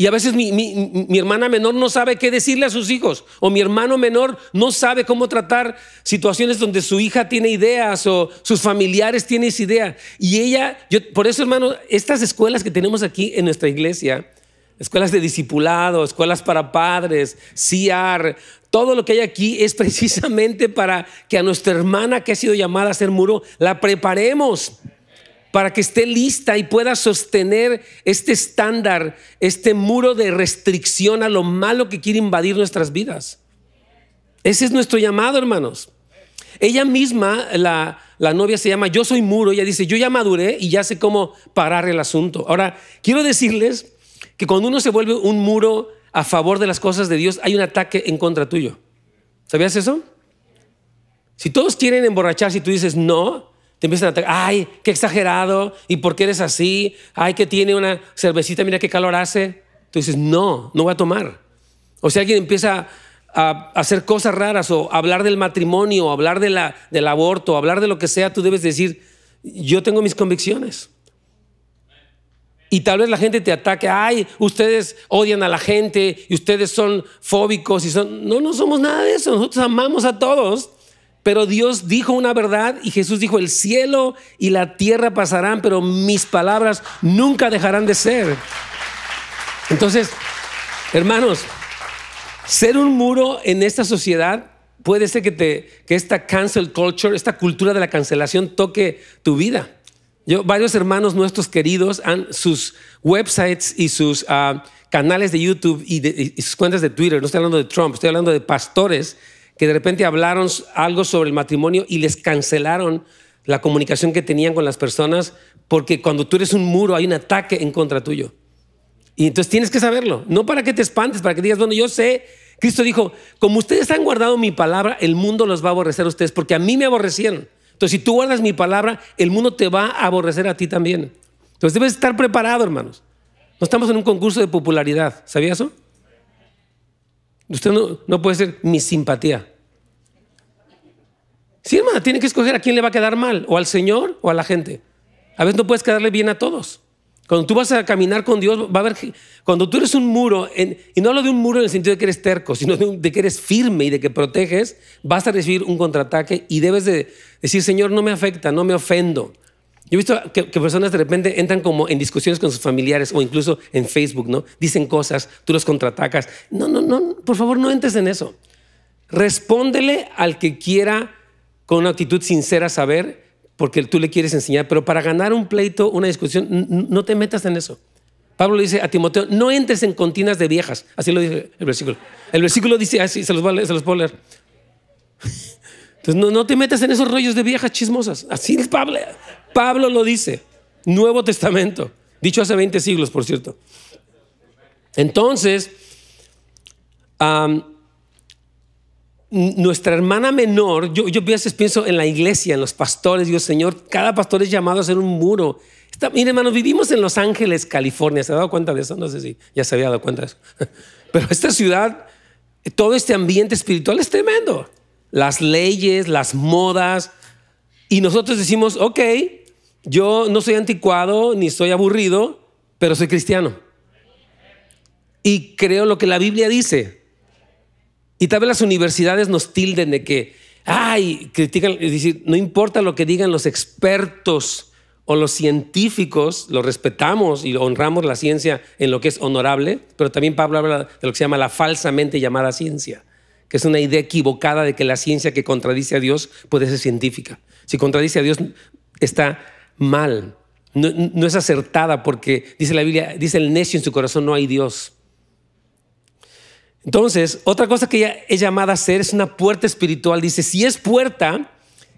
Y a veces mi, hermana menor no sabe qué decirle a sus hijos, o mi hermano menor no sabe cómo tratar situaciones donde su hija tiene ideas o sus familiares tienen esa idea. Y ella, por eso hermano, estas escuelas que tenemos aquí en nuestra iglesia, escuelas de discipulado, escuelas para padres, CIAR, todo lo que hay aquí es precisamente para que a nuestra hermana que ha sido llamada a ser muro, la preparemos para que esté lista y pueda sostener este estándar, este muro de restricción a lo malo que quiere invadir nuestras vidas. Ese es nuestro llamado, hermanos. Ella misma, la, novia se llama Yo soy muro, ella dice, yo ya maduré y ya sé cómo parar el asunto. Ahora, quiero decirles que cuando uno se vuelve un muro a favor de las cosas de Dios, hay un ataque en contra tuyo. ¿Sabías eso? Si todos quieren emborracharse y tú dices no, te empiezan a atacar, ay, qué exagerado, ¿y por qué eres así? Ay, que tiene una cervecita, mira qué calor hace. Tú dices, no, no voy a tomar. O sea, alguien empieza a hacer cosas raras o hablar del matrimonio, o hablar de la, del aborto, o hablar de lo que sea, tú debes decir, yo tengo mis convicciones. Y tal vez la gente te ataque, ay, ustedes odian a la gente y ustedes son fóbicos y son... No, no somos nada de eso, nosotros amamos a todos pero Dios dijo una verdad y Jesús dijo, el cielo y la tierra pasarán, pero mis palabras nunca dejarán de ser. Entonces, hermanos, ser un muro en esta sociedad puede ser que, esta cancel culture, esta cultura de la cancelación toque tu vida. Yo, varios hermanos nuestros queridos, han, sus websites y sus ah, canales de YouTube y, sus cuentas de Twitter, no estoy hablando de Trump, estoy hablando de pastores que de repente hablaron algo sobre el matrimonio y les cancelaron la comunicación que tenían con las personas, porque cuando tú eres un muro hay un ataque en contra tuyo. Y entonces tienes que saberlo, no para que te espantes, para que digas, bueno, yo sé, Cristo dijo, como ustedes han guardado mi palabra, el mundo los va a aborrecer a ustedes, porque a mí me aborrecieron. Entonces, si tú guardas mi palabra, el mundo te va a aborrecer a ti también. Entonces, debes estar preparado, hermanos. No estamos en un concurso de popularidad, ¿sabías eso? Usted no, puede ser mi simpatía. Sí, hermana, tiene que escoger a quién le va a quedar mal, o al Señor o a la gente. A veces no puedes quedarle bien a todos. Cuando tú vas a caminar con Dios, va a haber. Cuando tú eres un muro, y no hablo de un muro en el sentido de que eres terco, sino de, de, que eres firme y de que proteges, vas a recibir un contraataque y debes de decir, Señor, no me afecta, no me ofendo. Yo he visto que, personas de repente entran como en discusiones con sus familiares o incluso en Facebook, ¿no? Dicen cosas, tú los contraatacas. No, no, no, por favor no entres en eso. Respóndele al que quiera con una actitud sincera saber, porque tú le quieres enseñar, pero para ganar un pleito, una discusión, no te metas en eso. Pablo dice a Timoteo, no entres en continas de viejas. Así lo dice el versículo. El versículo dice así, se se los puedo leer. Entonces no, te metas en esos rollos de viejas chismosas. Así Pablo, Pablo lo dice. Nuevo Testamento. Dicho hace 20 siglos, por cierto. Entonces, nuestra hermana menor, yo, a veces pienso en la iglesia, en los pastores, Dios Señor, cada pastor es llamado a ser un muro. Está, mire, hermanos, vivimos en Los Ángeles, California. ¿Se ha dado cuenta de eso? No sé si ya se había dado cuenta de eso. <laughs> Pero esta ciudad, todo este ambiente espiritual es tremendo las leyes, las modas, y nosotros decimos, ok, yo no soy anticuado ni soy aburrido, pero soy cristiano. Y creo lo que la Biblia dice. Y tal vez las universidades nos tilden de que, ay, critican, es decir, no importa lo que digan los expertos o los científicos, lo respetamos y honramos la ciencia en lo que es honorable, pero también Pablo habla de lo que se llama la falsamente llamada ciencia que es una idea equivocada de que la ciencia que contradice a Dios puede ser científica. Si contradice a Dios, está mal. No, es acertada porque dice la Biblia, dice el necio en su corazón no hay Dios. Entonces, otra cosa que ella es llamada a ser es una puerta espiritual. Dice, si es puerta,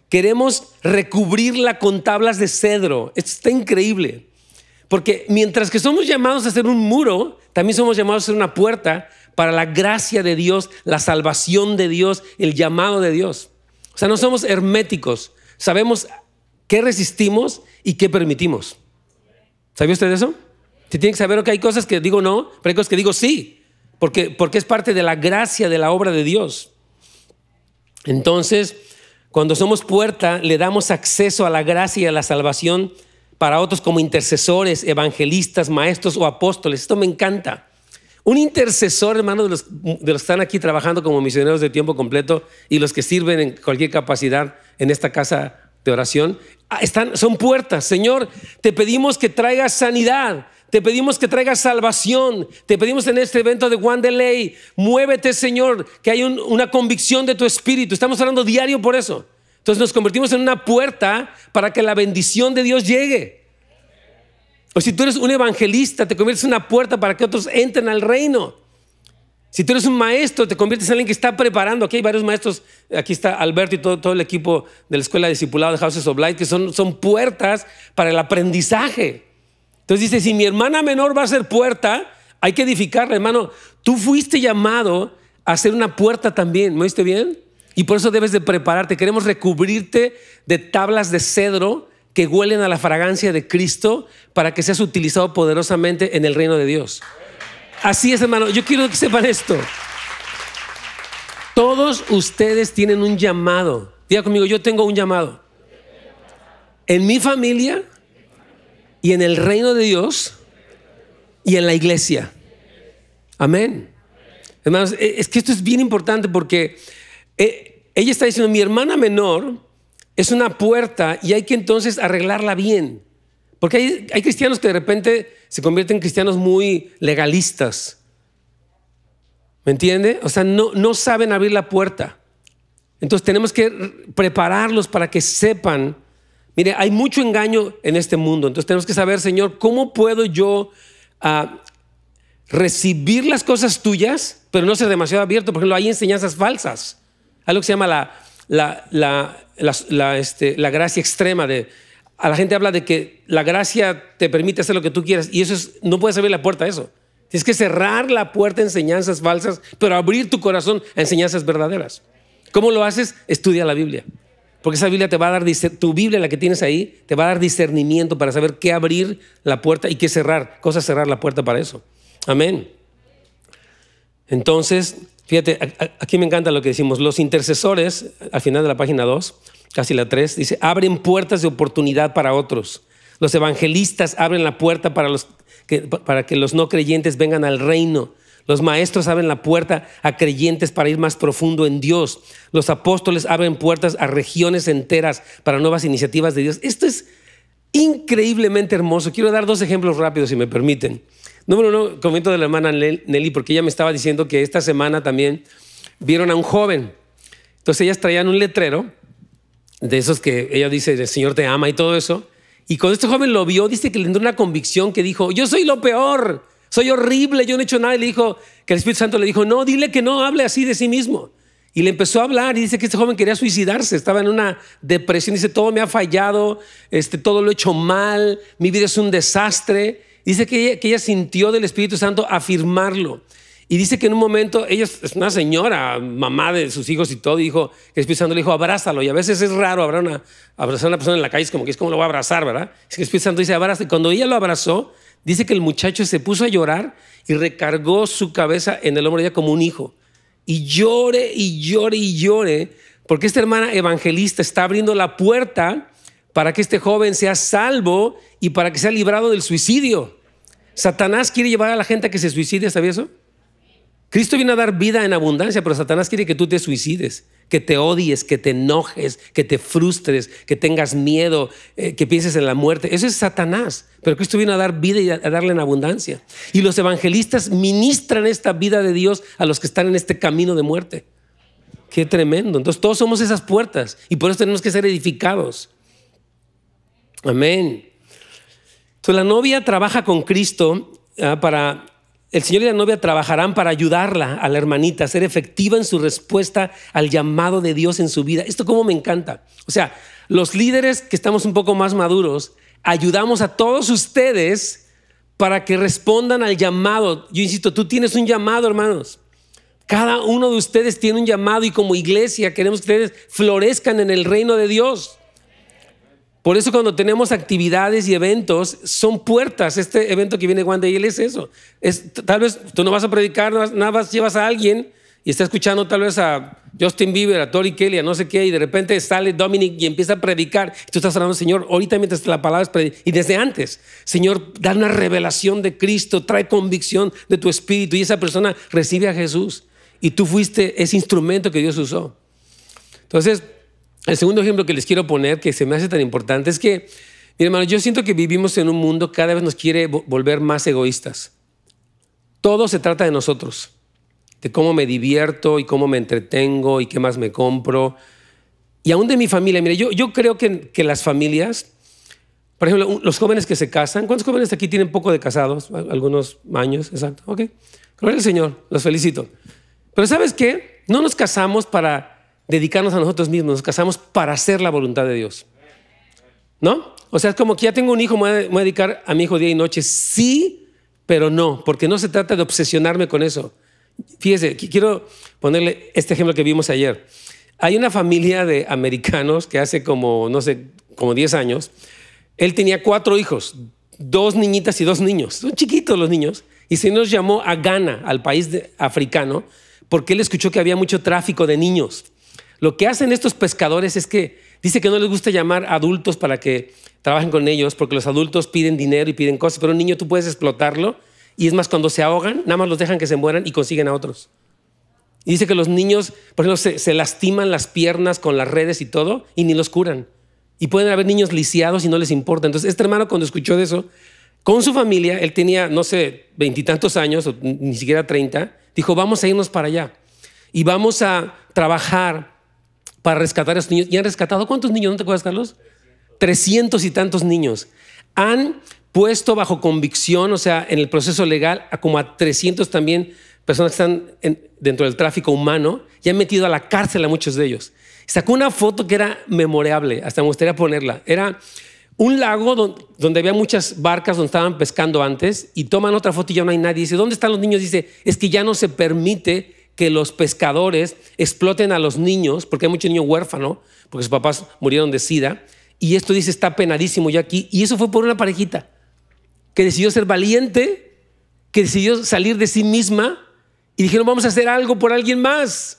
queremos recubrirla con tablas de cedro. Esto está increíble. Porque mientras que somos llamados a hacer un muro, también somos llamados a ser una puerta para la gracia de Dios, la salvación de Dios, el llamado de Dios. O sea, no somos herméticos, sabemos qué resistimos y qué permitimos. ¿Sabía usted eso? Se tiene que saber que hay cosas que digo no, pero hay cosas que digo sí, porque, porque es parte de la gracia de la obra de Dios. Entonces, cuando somos puerta, le damos acceso a la gracia y a la salvación para otros como intercesores, evangelistas, maestros o apóstoles. Esto me encanta. Un intercesor, hermano, de los, que están aquí trabajando como misioneros de tiempo completo y los que sirven en cualquier capacidad en esta casa de oración, ah, están, son puertas. Señor, te pedimos que traigas sanidad. Te pedimos que traigas salvación. Te pedimos en este evento de One ley muévete, Señor, que hay una convicción de tu espíritu. Estamos hablando diario por eso. Entonces nos convertimos en una puerta para que la bendición de Dios llegue. O si tú eres un evangelista, te conviertes en una puerta para que otros entren al reino. Si tú eres un maestro, te conviertes en alguien que está preparando. Aquí hay varios maestros, aquí está Alberto y todo, todo el equipo de la Escuela de Discipulado de Houses of Light, que son, son puertas para el aprendizaje. Entonces dice, si mi hermana menor va a ser puerta, hay que edificarla, hermano. Tú fuiste llamado a ser una puerta también, ¿me oíste bien? Y por eso debes de prepararte. Queremos recubrirte de tablas de cedro que huelen a la fragancia de Cristo para que seas utilizado poderosamente en el reino de Dios. Así es, hermano. Yo quiero que sepan esto. Todos ustedes tienen un llamado. Diga conmigo, yo tengo un llamado. En mi familia y en el reino de Dios y en la iglesia. Amén. Hermanos, e, es que esto es bien importante porque eh, ella está diciendo, mi hermana menor es una puerta y hay que entonces arreglarla bien. Porque hay, cristianos que de repente se convierten en cristianos muy legalistas. ¿Me entiende? O sea, no, no saben abrir la puerta. Entonces tenemos que prepararlos para que sepan. Mire, hay mucho engaño en este mundo. Entonces tenemos que saber, Señor, ¿cómo puedo yo ah, recibir las cosas tuyas, pero no ser demasiado abierto? Por ejemplo, hay enseñanzas falsas. Algo que se llama la la, este, la, gracia extrema de... A la gente habla de que la gracia te permite hacer lo que tú quieras y eso es, no puedes abrir la puerta a eso. Tienes que cerrar la puerta a enseñanzas falsas, pero abrir tu corazón a enseñanzas verdaderas. ¿Cómo lo haces? Estudia la Biblia. Porque esa Biblia te va a dar, tu Biblia, la que tienes ahí, te va a dar discernimiento para saber qué abrir la puerta y qué cerrar. Cosa cerrar la puerta para eso. Amén. Entonces, Fíjate, aquí me encanta lo que decimos. Los intercesores, al final de la página 2, casi la 3, dice, abren puertas de oportunidad para otros. Los evangelistas abren la puerta para, los para que los no creyentes vengan al reino. Los maestros abren la puerta a creyentes para ir más profundo en Dios. Los apóstoles abren puertas a regiones enteras para nuevas iniciativas de Dios. Esto es increíblemente hermoso. Quiero dar dos ejemplos rápidos, si me permiten. Número uno, comento de la hermana Nelly, porque ella me estaba diciendo que esta semana también vieron a un joven. Entonces ellas traían un letrero de esos que ella dice, el Señor te ama y todo eso. Y cuando este joven lo vio, dice que le entró una convicción que dijo, yo soy lo peor, soy horrible, yo no he hecho nada. Y le dijo, que el Espíritu Santo le dijo, no, dile que no hable así de sí mismo. Y le empezó a hablar y dice que este joven quería suicidarse, estaba en una depresión, dice, todo me ha fallado, este, todo lo he hecho mal, mi vida es un desastre. Dice que ella, sintió del Espíritu Santo afirmarlo. Y dice que en un momento, ella es una señora, mamá de sus hijos y todo, y dijo, el Espíritu Santo le dijo, abrázalo. Y a veces es raro abrazar abrazar a una persona en la calle, es como que es como lo va a abrazar, ¿verdad? Es que el Espíritu Santo dice, abrázalo. Y cuando ella lo abrazó, dice que el muchacho se puso a llorar y recargó su cabeza en el hombro de ella como un hijo. Y llore y llore y llore, porque esta hermana evangelista está abriendo la puerta para que este joven sea salvo y para que sea librado del suicidio. Satanás quiere llevar a la gente a que se suicide, ¿sabías eso? Cristo viene a dar vida en abundancia, pero Satanás quiere que tú te suicides, que te odies, que te enojes, que te frustres, que tengas miedo, eh, que pienses en la muerte. Eso es Satanás, pero Cristo viene a dar vida y a darle en abundancia. Y los evangelistas ministran esta vida de Dios a los que están en este camino de muerte. Qué tremendo. Entonces todos somos esas puertas y por eso tenemos que ser edificados. Amén. Entonces, la novia trabaja con Cristo ah, para el Señor y la novia trabajarán para ayudarla a la hermanita a ser efectiva en su respuesta al llamado de Dios en su vida. Esto como me encanta. O sea, los líderes que estamos un poco más maduros, ayudamos a todos ustedes para que respondan al llamado. Yo insisto, tú tienes un llamado, hermanos. Cada uno de ustedes tiene un llamado y como iglesia queremos que ustedes florezcan en el reino de Dios. Por eso cuando tenemos actividades y eventos, son puertas. Este evento que viene Juan de Él es eso. Es, tal vez tú no vas a predicar, nada más llevas a alguien y está escuchando tal vez a Justin Bieber, a Tori Kelly, a no sé qué, y de repente sale Dominic y empieza a predicar. Y tú estás hablando, Señor, ahorita mientras la palabra es Y desde antes, Señor, da una revelación de Cristo, trae convicción de tu espíritu y esa persona recibe a Jesús. Y tú fuiste ese instrumento que Dios usó. Entonces, el segundo ejemplo que les quiero poner, que se me hace tan importante, es que, mi hermano, yo siento que vivimos en un mundo que cada vez nos quiere volver más egoístas. Todo se trata de nosotros, de cómo me divierto y cómo me entretengo y qué más me compro. Y aún de mi familia, mire, yo, creo que, las familias, por ejemplo, los jóvenes que se casan, ¿cuántos jóvenes aquí tienen poco de casados? Algunos años, exacto. Ok. Gloria al Señor, los felicito. Pero ¿sabes qué? No nos casamos para dedicarnos a nosotros mismos, nos casamos para hacer la voluntad de Dios. ¿No? O sea, es como que ya tengo un hijo, me voy a dedicar a mi hijo día y noche. Sí, pero no, porque no se trata de obsesionarme con eso. Fíjese, quiero ponerle este ejemplo que vimos ayer. Hay una familia de americanos que hace como, no sé, como 10 años, él tenía cuatro hijos, dos niñitas y dos niños. Son chiquitos los niños. Y se nos llamó a Ghana, al país africano, porque él escuchó que había mucho tráfico de niños. Lo que hacen estos pescadores es que dice que no les gusta llamar adultos para que trabajen con ellos, porque los adultos piden dinero y piden cosas, pero un niño tú puedes explotarlo y es más, cuando se ahogan, nada más los dejan que se mueran y consiguen a otros. Y dice que los niños, por ejemplo, se, lastiman las piernas con las redes y todo y ni los curan. Y pueden haber niños lisiados y no les importa. Entonces, este hermano cuando escuchó de eso, con su familia, él tenía, no sé, veintitantos años, o ni siquiera treinta, dijo, vamos a irnos para allá y vamos a trabajar para rescatar a estos niños. ¿Y han rescatado cuántos niños? ¿No te acuerdas, Carlos? Trescientos y tantos niños. Han puesto bajo convicción, o sea, en el proceso legal, a como a 300 también personas que están dentro del tráfico humano y han metido a la cárcel a muchos de ellos. Sacó una foto que era memorable, hasta me gustaría ponerla. Era un lago donde, donde había muchas barcas donde estaban pescando antes y toman otra foto y ya no hay nadie. Dice, ¿dónde están los niños? Dice, es que ya no se permite que los pescadores exploten a los niños, porque hay mucho niño huérfano, porque sus papás murieron de sida, y esto dice está penadísimo ya aquí, y eso fue por una parejita que decidió ser valiente, que decidió salir de sí misma y dijeron vamos a hacer algo por alguien más.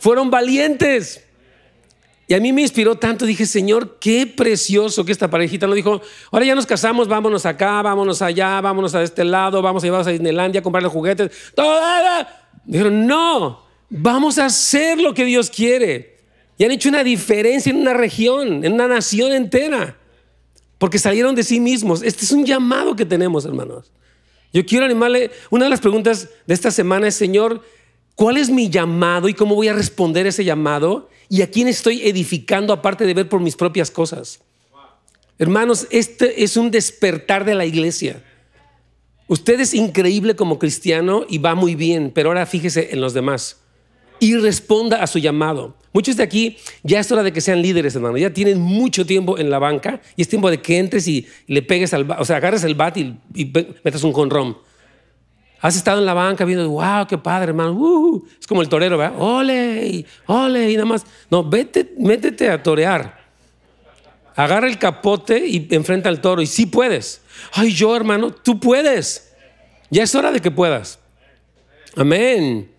Fueron valientes. Y a mí me inspiró tanto, dije, Señor, qué precioso que esta parejita no dijo, ahora ya nos casamos, vámonos acá, vámonos allá, vámonos a este lado, vamos a llevarnos a Disneylandia a comprar los juguetes. Toda, Dijeron, no, vamos a hacer lo que Dios quiere. Y han hecho una diferencia en una región, en una nación entera, porque salieron de sí mismos. Este es un llamado que tenemos, hermanos. Yo quiero animarle, una de las preguntas de esta semana es, Señor, ¿cuál es mi llamado y cómo voy a responder ese llamado? ¿Y a quién estoy edificando aparte de ver por mis propias cosas? Hermanos, este es un despertar de la iglesia. Usted es increíble como cristiano y va muy bien, pero ahora fíjese en los demás y responda a su llamado. Muchos de aquí ya es hora de que sean líderes, hermano. Ya tienen mucho tiempo en la banca y es tiempo de que entres y le pegues al, o sea, agarres el bat y, metas un conrón. Has estado en la banca viendo, wow, qué padre, hermano. Uh-huh". es como el torero, ¿verdad? Ole, ole, y nada más. No, vete, métete a torear. Agarra el capote y enfrenta al toro. Y sí puedes. Ay, yo hermano, tú puedes. Ya es hora de que puedas. Amén.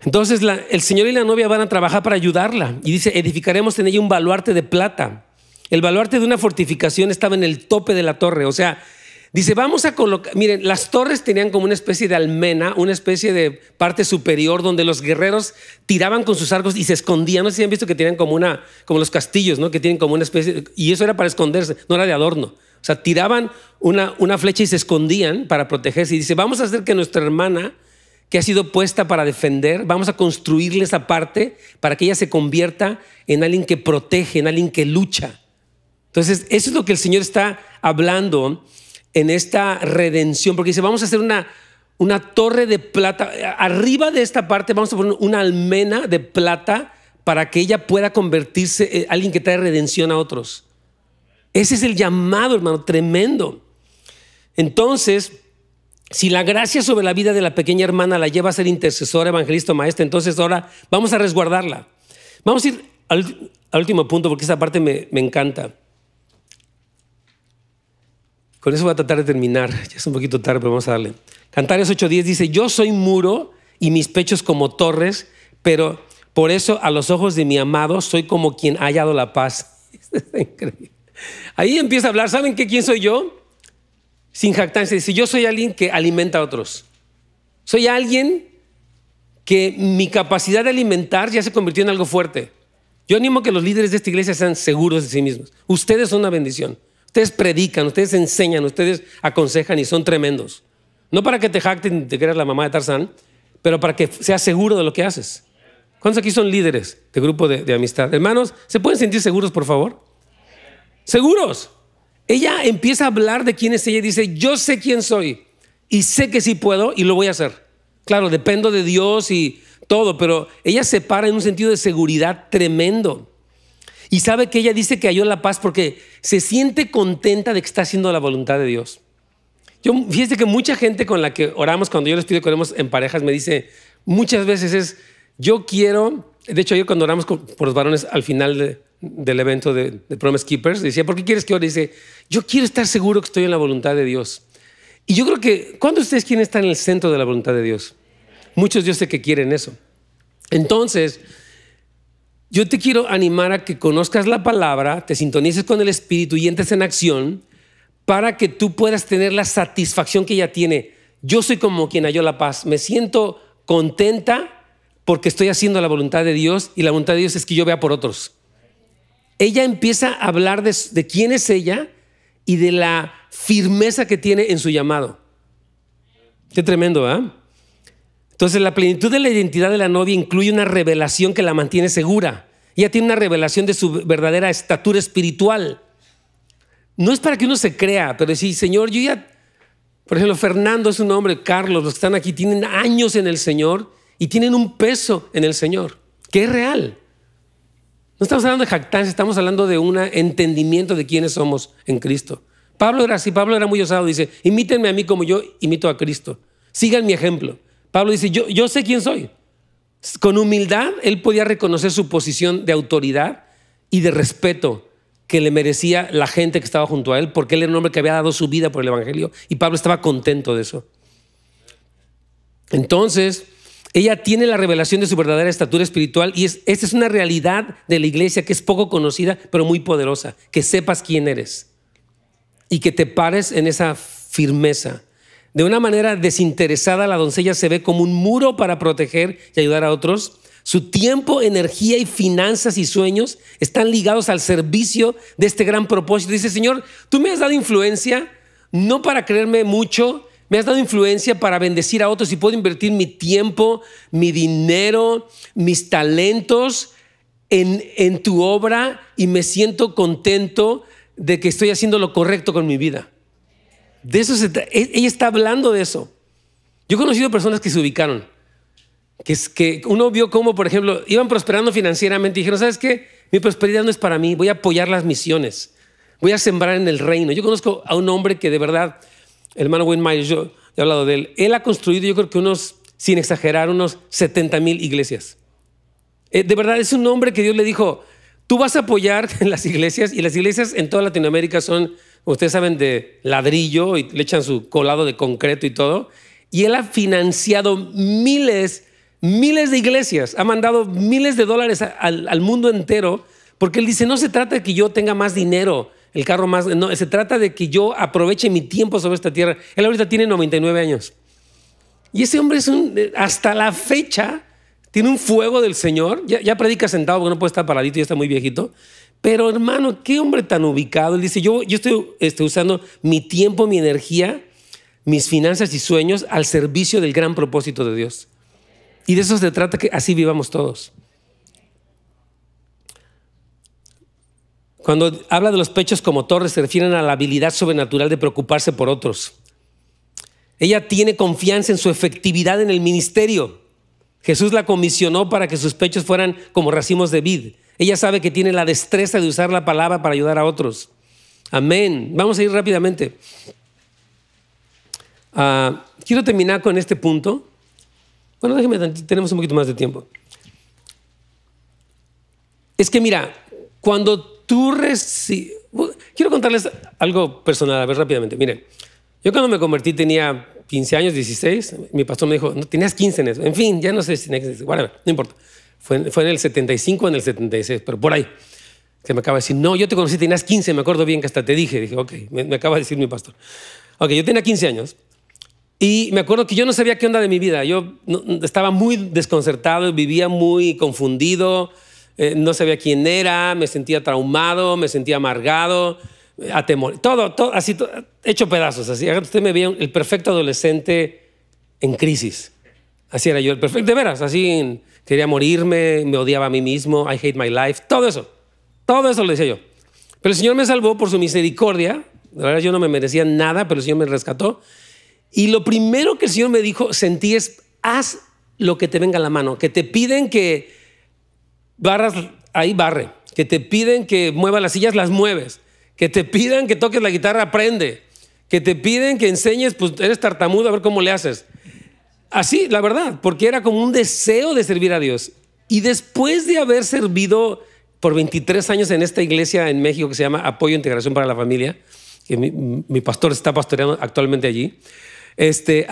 Entonces el Señor y la novia van a trabajar para ayudarla. Y dice, edificaremos en ella un baluarte de plata. El baluarte de una fortificación estaba en el tope de la torre. O sea, dice, vamos a colocar, miren, las torres tenían como una especie de almena, una especie de parte superior donde los guerreros tiraban con sus arcos y se escondían. No sé si han visto que tienen como una, como los castillos, ¿no? Que tienen como una especie, y eso era para esconderse, no era de adorno. O sea, tiraban una, flecha y se escondían para protegerse. Y dice, vamos a hacer que nuestra hermana, que ha sido puesta para defender, vamos a construirle esa parte para que ella se convierta en alguien que protege, en alguien que lucha. Entonces, eso es lo que el Señor está hablando en esta redención, porque dice, vamos a hacer una, una torre de plata, arriba de esta parte vamos a poner una almena de plata para que ella pueda convertirse en alguien que trae redención a otros. Ese es el llamado, hermano, tremendo. Entonces, si la gracia sobre la vida de la pequeña hermana la lleva a ser intercesora, evangelista, maestra, entonces ahora vamos a resguardarla. Vamos a ir al, último punto porque esa parte me, encanta. Con eso voy a tratar de terminar. Ya es un poquito tarde, pero vamos a darle. Cantares 8.10 dice, yo soy muro y mis pechos como torres, pero por eso a los ojos de mi amado soy como quien ha hallado la paz. <laughs> es increíble. Ahí empieza a hablar, ¿saben qué? ¿Quién soy yo? Sin jactancia, dice, yo soy alguien que alimenta a otros. Soy alguien que mi capacidad de alimentar ya se convirtió en algo fuerte. Yo animo que los líderes de esta iglesia sean seguros de sí mismos. Ustedes son una bendición. Ustedes predican, ustedes enseñan, ustedes aconsejan y son tremendos. No para que te jacten y te creas la mamá de Tarzán, pero para que seas seguro de lo que haces. ¿Cuántos aquí son líderes de grupo de, de amistad? Hermanos, ¿se pueden sentir seguros, por favor? seguros. Ella empieza a hablar de quién es ella y dice, yo sé quién soy y sé que sí puedo y lo voy a hacer. Claro, dependo de Dios y todo, pero ella se para en un sentido de seguridad tremendo. Y sabe que ella dice que halló la paz porque se siente contenta de que está haciendo la voluntad de Dios. Yo, fíjese que mucha gente con la que oramos, cuando yo les pido que oremos en parejas, me dice muchas veces es, yo quiero, de hecho yo cuando oramos por los varones al final de, del evento de, Promise Keepers, decía, ¿por qué quieres que ahora? dice, yo quiero estar seguro que estoy en la voluntad de Dios. Y yo creo que, de ustedes quieren estar en el centro de la voluntad de Dios? Muchos yo sé que quieren eso. Entonces, yo te quiero animar a que conozcas la palabra, te sintonices con el Espíritu y entres en acción para que tú puedas tener la satisfacción que ella tiene. Yo soy como quien halló la paz. Me siento contenta porque estoy haciendo la voluntad de Dios y la voluntad de Dios es que yo vea por otros ella empieza a hablar de, quién es ella y de la firmeza que tiene en su llamado. Qué tremendo, ¿ah? Entonces, la plenitud de la identidad de la novia incluye una revelación que la mantiene segura. Ella tiene una revelación de su verdadera estatura espiritual. No es para que uno se crea, pero decir, Señor, yo ya, por ejemplo, Fernando es un hombre, Carlos, los que están aquí tienen años en el Señor y tienen un peso en el Señor, que es real. No estamos hablando de jactancia, estamos hablando de un entendimiento de quiénes somos en Cristo. Pablo era así, Pablo era muy osado, dice, imítenme a mí como yo imito a Cristo, sigan mi ejemplo. Pablo dice, yo, yo sé quién soy. Con humildad él podía reconocer su posición de autoridad y de respeto que le merecía la gente que estaba junto a él, porque él era un hombre que había dado su vida por el Evangelio y Pablo estaba contento de eso. Entonces, ella tiene la revelación de su verdadera estatura espiritual y es, esta es una realidad de la iglesia que es poco conocida, pero muy poderosa. Que sepas quién eres y que te pares en esa firmeza. De una manera desinteresada, la doncella se ve como un muro para proteger y ayudar a otros. Su tiempo, energía y finanzas y sueños están ligados al servicio de este gran propósito. Dice, Señor, tú me has dado influencia, no para creerme mucho, me has dado influencia para bendecir a otros y puedo invertir mi tiempo, mi dinero, mis talentos en, en tu obra y me siento contento de que estoy haciendo lo correcto con mi vida. De eso e-, Ella está hablando de eso. Yo he conocido personas que se ubicaron, que, que uno vio cómo, por ejemplo, iban prosperando financieramente y dijeron, ¿sabes qué? Mi prosperidad no es para mí, voy a apoyar las misiones, voy a sembrar en el reino. Yo conozco a un hombre que de verdad hermano Wayne Myers, yo he hablado de él, él ha construido yo creo que unos, sin exagerar, unos 70 mil iglesias. Eh, de verdad, es un hombre que Dios le dijo, tú vas a apoyar <laughs> en las iglesias y las iglesias en toda Latinoamérica son, ustedes saben, de ladrillo y le echan su colado de concreto y todo. Y él ha financiado miles, miles de iglesias, ha mandado miles de dólares al, al mundo entero, porque él dice, no se trata de que yo tenga más dinero, el carro más... No, se trata de que yo aproveche mi tiempo sobre esta tierra. Él ahorita tiene 99 años. Y ese hombre es un... Eh, hasta la fecha tiene un fuego del Señor. Ya, predica sentado porque no puede estar paradito, ya está muy viejito. Pero hermano, qué hombre tan ubicado. Él dice, yo, yo estoy, estoy usando mi tiempo, mi energía, mis finanzas y sueños al servicio del gran propósito de Dios. Y de eso se trata que así vivamos todos. Cuando habla de los pechos como torres, se refieren a la habilidad sobrenatural de preocuparse por otros. Ella tiene confianza en su efectividad en el ministerio. Jesús la comisionó para que sus pechos fueran como racimos de vid. Ella sabe que tiene la destreza de usar la palabra para ayudar a otros. Amén. Vamos a ir rápidamente. Ah, quiero terminar con este punto. Bueno, déjeme, tenemos un poquito más de tiempo. Es que mira, cuando tú Quiero contarles algo personal, a ver rápidamente. Miren, yo cuando me convertí tenía 15 años, 16. Mi pastor me dijo, no, tenías 15 en eso. En fin, ya no sé si tenías bueno, no importa. Fue, fue en el 75 o en el 76, pero por ahí. Se me acaba de decir, no, yo te conocí, tenías 15, me acuerdo bien que hasta te dije. Dije, ok, me, me acaba de decir mi pastor. Ok, yo tenía 15 años. Y me acuerdo que yo no sabía qué onda de mi vida. Yo estaba muy desconcertado, vivía muy confundido. Eh, no sabía quién era, me sentía traumado, me sentía amargado, eh, temor, todo, todo así, hecho pedazos. Así, usted me veía el perfecto adolescente en crisis. Así era yo, el perfecto, de veras, así quería morirme, me odiaba a mí mismo, I hate my life, todo eso, todo eso le decía yo. Pero el Señor me salvó por su misericordia, la verdad yo no me merecía nada, pero el Señor me rescató. Y lo primero que el Señor me dijo, sentí es, haz lo que te venga a la mano, que te piden que barras ahí barre, que te piden que muevas las sillas, las mueves, que te pidan que toques la guitarra, aprende, que te piden que enseñes, pues eres tartamudo, a ver cómo le haces. Así, la verdad, porque era como un deseo de servir a Dios. Y después de haber servido por 23 años en esta iglesia en México que se llama Apoyo e Integración para la Familia, que mi, pastor está pastoreando actualmente allí, este,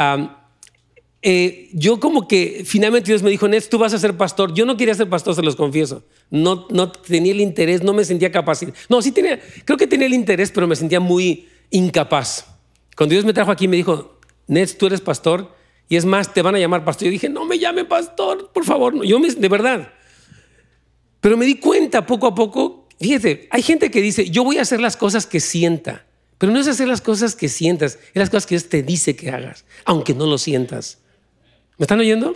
eh, yo como que finalmente Dios me dijo, Nets, tú vas a ser pastor. Yo no quería ser pastor, se los confieso. No, no tenía el interés, no me sentía capaz No, sí tenía, creo que tenía el interés, pero me sentía muy incapaz. Cuando Dios me trajo aquí, me dijo, Nets, tú eres pastor. Y es más, te van a llamar pastor. Yo dije, no me llame pastor, por favor. Yo me, de verdad. Pero me di cuenta poco a poco. Fíjate, hay gente que dice, yo voy a hacer las cosas que sienta. Pero no es hacer las cosas que sientas, es las cosas que Dios te dice que hagas, aunque no lo sientas. ¿Me están oyendo?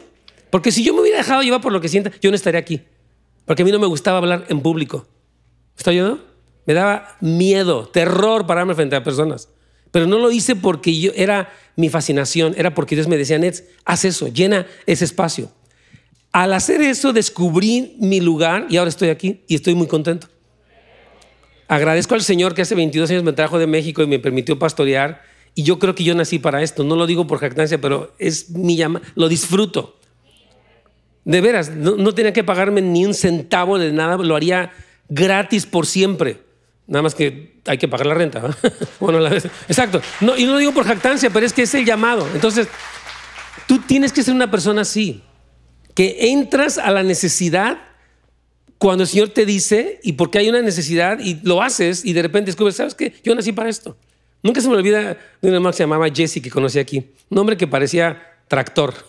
Porque si yo me hubiera dejado llevar por lo que sienta, yo no estaría aquí. Porque a mí no me gustaba hablar en público. ¿Me está oyendo? Me daba miedo, terror pararme frente a personas. Pero no lo hice porque yo era mi fascinación, era porque Dios me decía, Nets, haz eso, llena ese espacio. Al hacer eso descubrí mi lugar y ahora estoy aquí y estoy muy contento. Agradezco al Señor que hace 22 años me trajo de México y me permitió pastorear y yo creo que yo nací para esto. No lo digo por jactancia, pero es mi llama. Lo disfruto. De veras, no, tenía que pagarme ni un centavo de nada. Lo haría gratis por siempre. Nada más que hay que pagar la renta. <laughs> bueno, exacto. No, y no lo digo por jactancia, pero es que es el llamado. Entonces, tú tienes que ser una persona así, que entras a la necesidad cuando el Señor te dice y porque hay una necesidad y lo haces y de repente descubres, ¿sabes qué? Yo nací para esto. Nunca se me olvida de un hermano que se llamaba Jesse, que conocí aquí. Un hombre que parecía tractor. <laughs>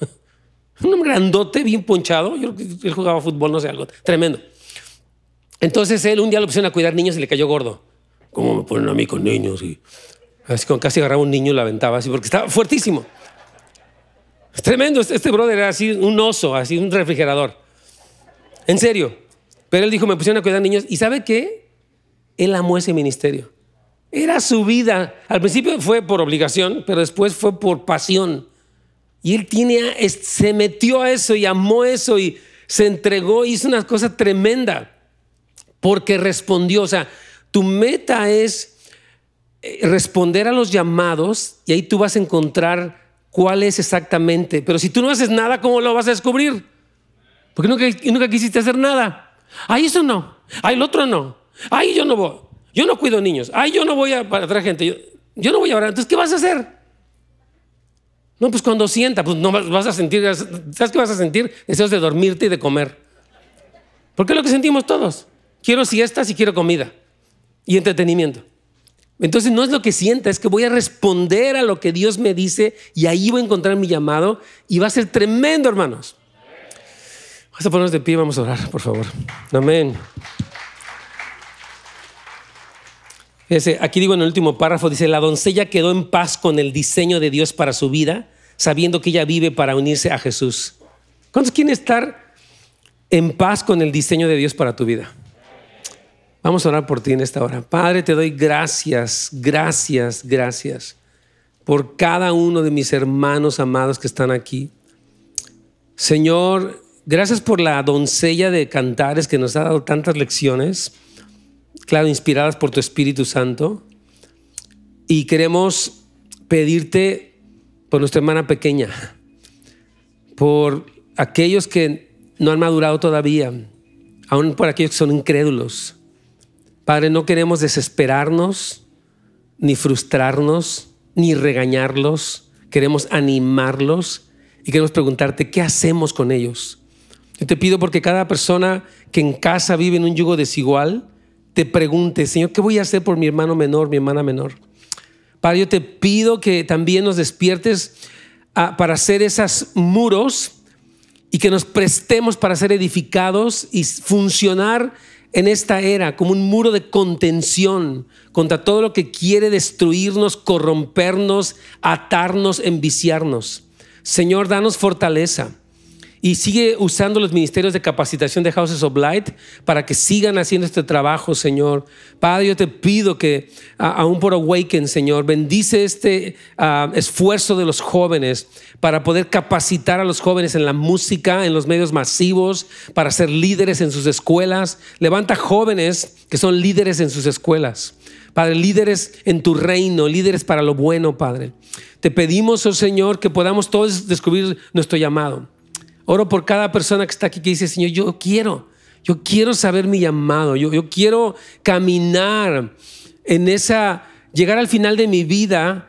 Un hombre grandote, bien ponchado. Yo, él jugaba fútbol, no sé, algo tremendo. Entonces él un día lo pusieron a cuidar niños y le cayó gordo. ¿Cómo me ponen a mí con niños? Y así casi agarraba un niño y lo aventaba así, porque estaba fuertísimo. Es tremendo. Este, este brother era así un oso, así un refrigerador. En serio. Pero él dijo, me pusieron a cuidar niños. ¿Y sabe qué? Él amó ese ministerio. Era su vida. Al principio fue por obligación, pero después fue por pasión. Y él se metió a eso y amó eso y se entregó, y hizo una cosa tremenda porque respondió. O sea, tu meta es eh, responder a los llamados y ahí tú vas a encontrar cuál es exactamente. Pero si tú no haces nada, ¿cómo lo vas a descubrir? Porque nunca, nunca quisiste hacer nada. Ahí eso no. Ahí el otro no. Ahí yo no voy. Yo no cuido niños. Ay, yo no voy a para gente. Yo, no voy a hablar. Entonces, ¿qué vas a hacer? No, pues cuando sienta, pues no vas a sentir, ¿sabes qué vas a sentir? Deseos de dormirte y de comer. Porque es lo que sentimos todos. Quiero siestas y quiero comida y entretenimiento. Entonces no es lo que sienta, es que voy a responder a lo que Dios me dice y ahí voy a encontrar mi llamado y va a ser tremendo, hermanos. Vamos a ponernos de pie, vamos a orar, por favor. Amén aquí digo en el último párrafo, dice, la doncella quedó en paz con el diseño de Dios para su vida, sabiendo que ella vive para unirse a Jesús. ¿Cuántos quieren estar en paz con el diseño de Dios para tu vida? Vamos a orar por ti en esta hora. Padre, te doy gracias, gracias, gracias por cada uno de mis hermanos amados que están aquí. Señor, gracias por la doncella de cantares que nos ha dado tantas lecciones claro, inspiradas por tu Espíritu Santo. Y queremos pedirte por nuestra hermana pequeña, por aquellos que no han madurado todavía, aún por aquellos que son incrédulos. Padre, no queremos desesperarnos, ni frustrarnos, ni regañarlos. Queremos animarlos y queremos preguntarte, ¿qué hacemos con ellos? Yo te pido porque cada persona que en casa vive en un yugo desigual, te preguntes, Señor, ¿qué voy a hacer por mi hermano menor, mi hermana menor? Padre, yo te pido que también nos despiertes ah, para hacer esas muros y que nos prestemos para ser edificados y funcionar en esta era como un muro de contención contra todo lo que quiere destruirnos, corrompernos, atarnos, enviciarnos. Señor, danos fortaleza y sigue usando los ministerios de capacitación de Houses of Light para que sigan haciendo este trabajo, Señor. Padre, yo te pido que, aún por Awaken, Señor, bendice este ah, esfuerzo de los jóvenes para poder capacitar a los jóvenes en la música, en los medios masivos, para ser líderes en sus escuelas. Levanta jóvenes que son líderes en sus escuelas. Padre, líderes en tu reino, líderes para lo bueno, Padre. Te pedimos, oh Señor, que podamos todos descubrir nuestro llamado Oro por cada persona que está aquí que dice, Señor, yo quiero, yo quiero saber mi llamado, yo, quiero caminar en esa, llegar al final de mi vida,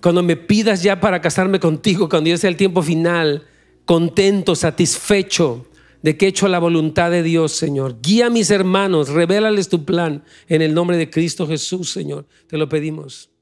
cuando me pidas ya para casarme contigo, cuando ya sea el tiempo final, contento, satisfecho de que he hecho la voluntad de Dios, Señor. Guía a mis hermanos, revélales tu plan en el nombre de Cristo Jesús, Señor. Te lo pedimos.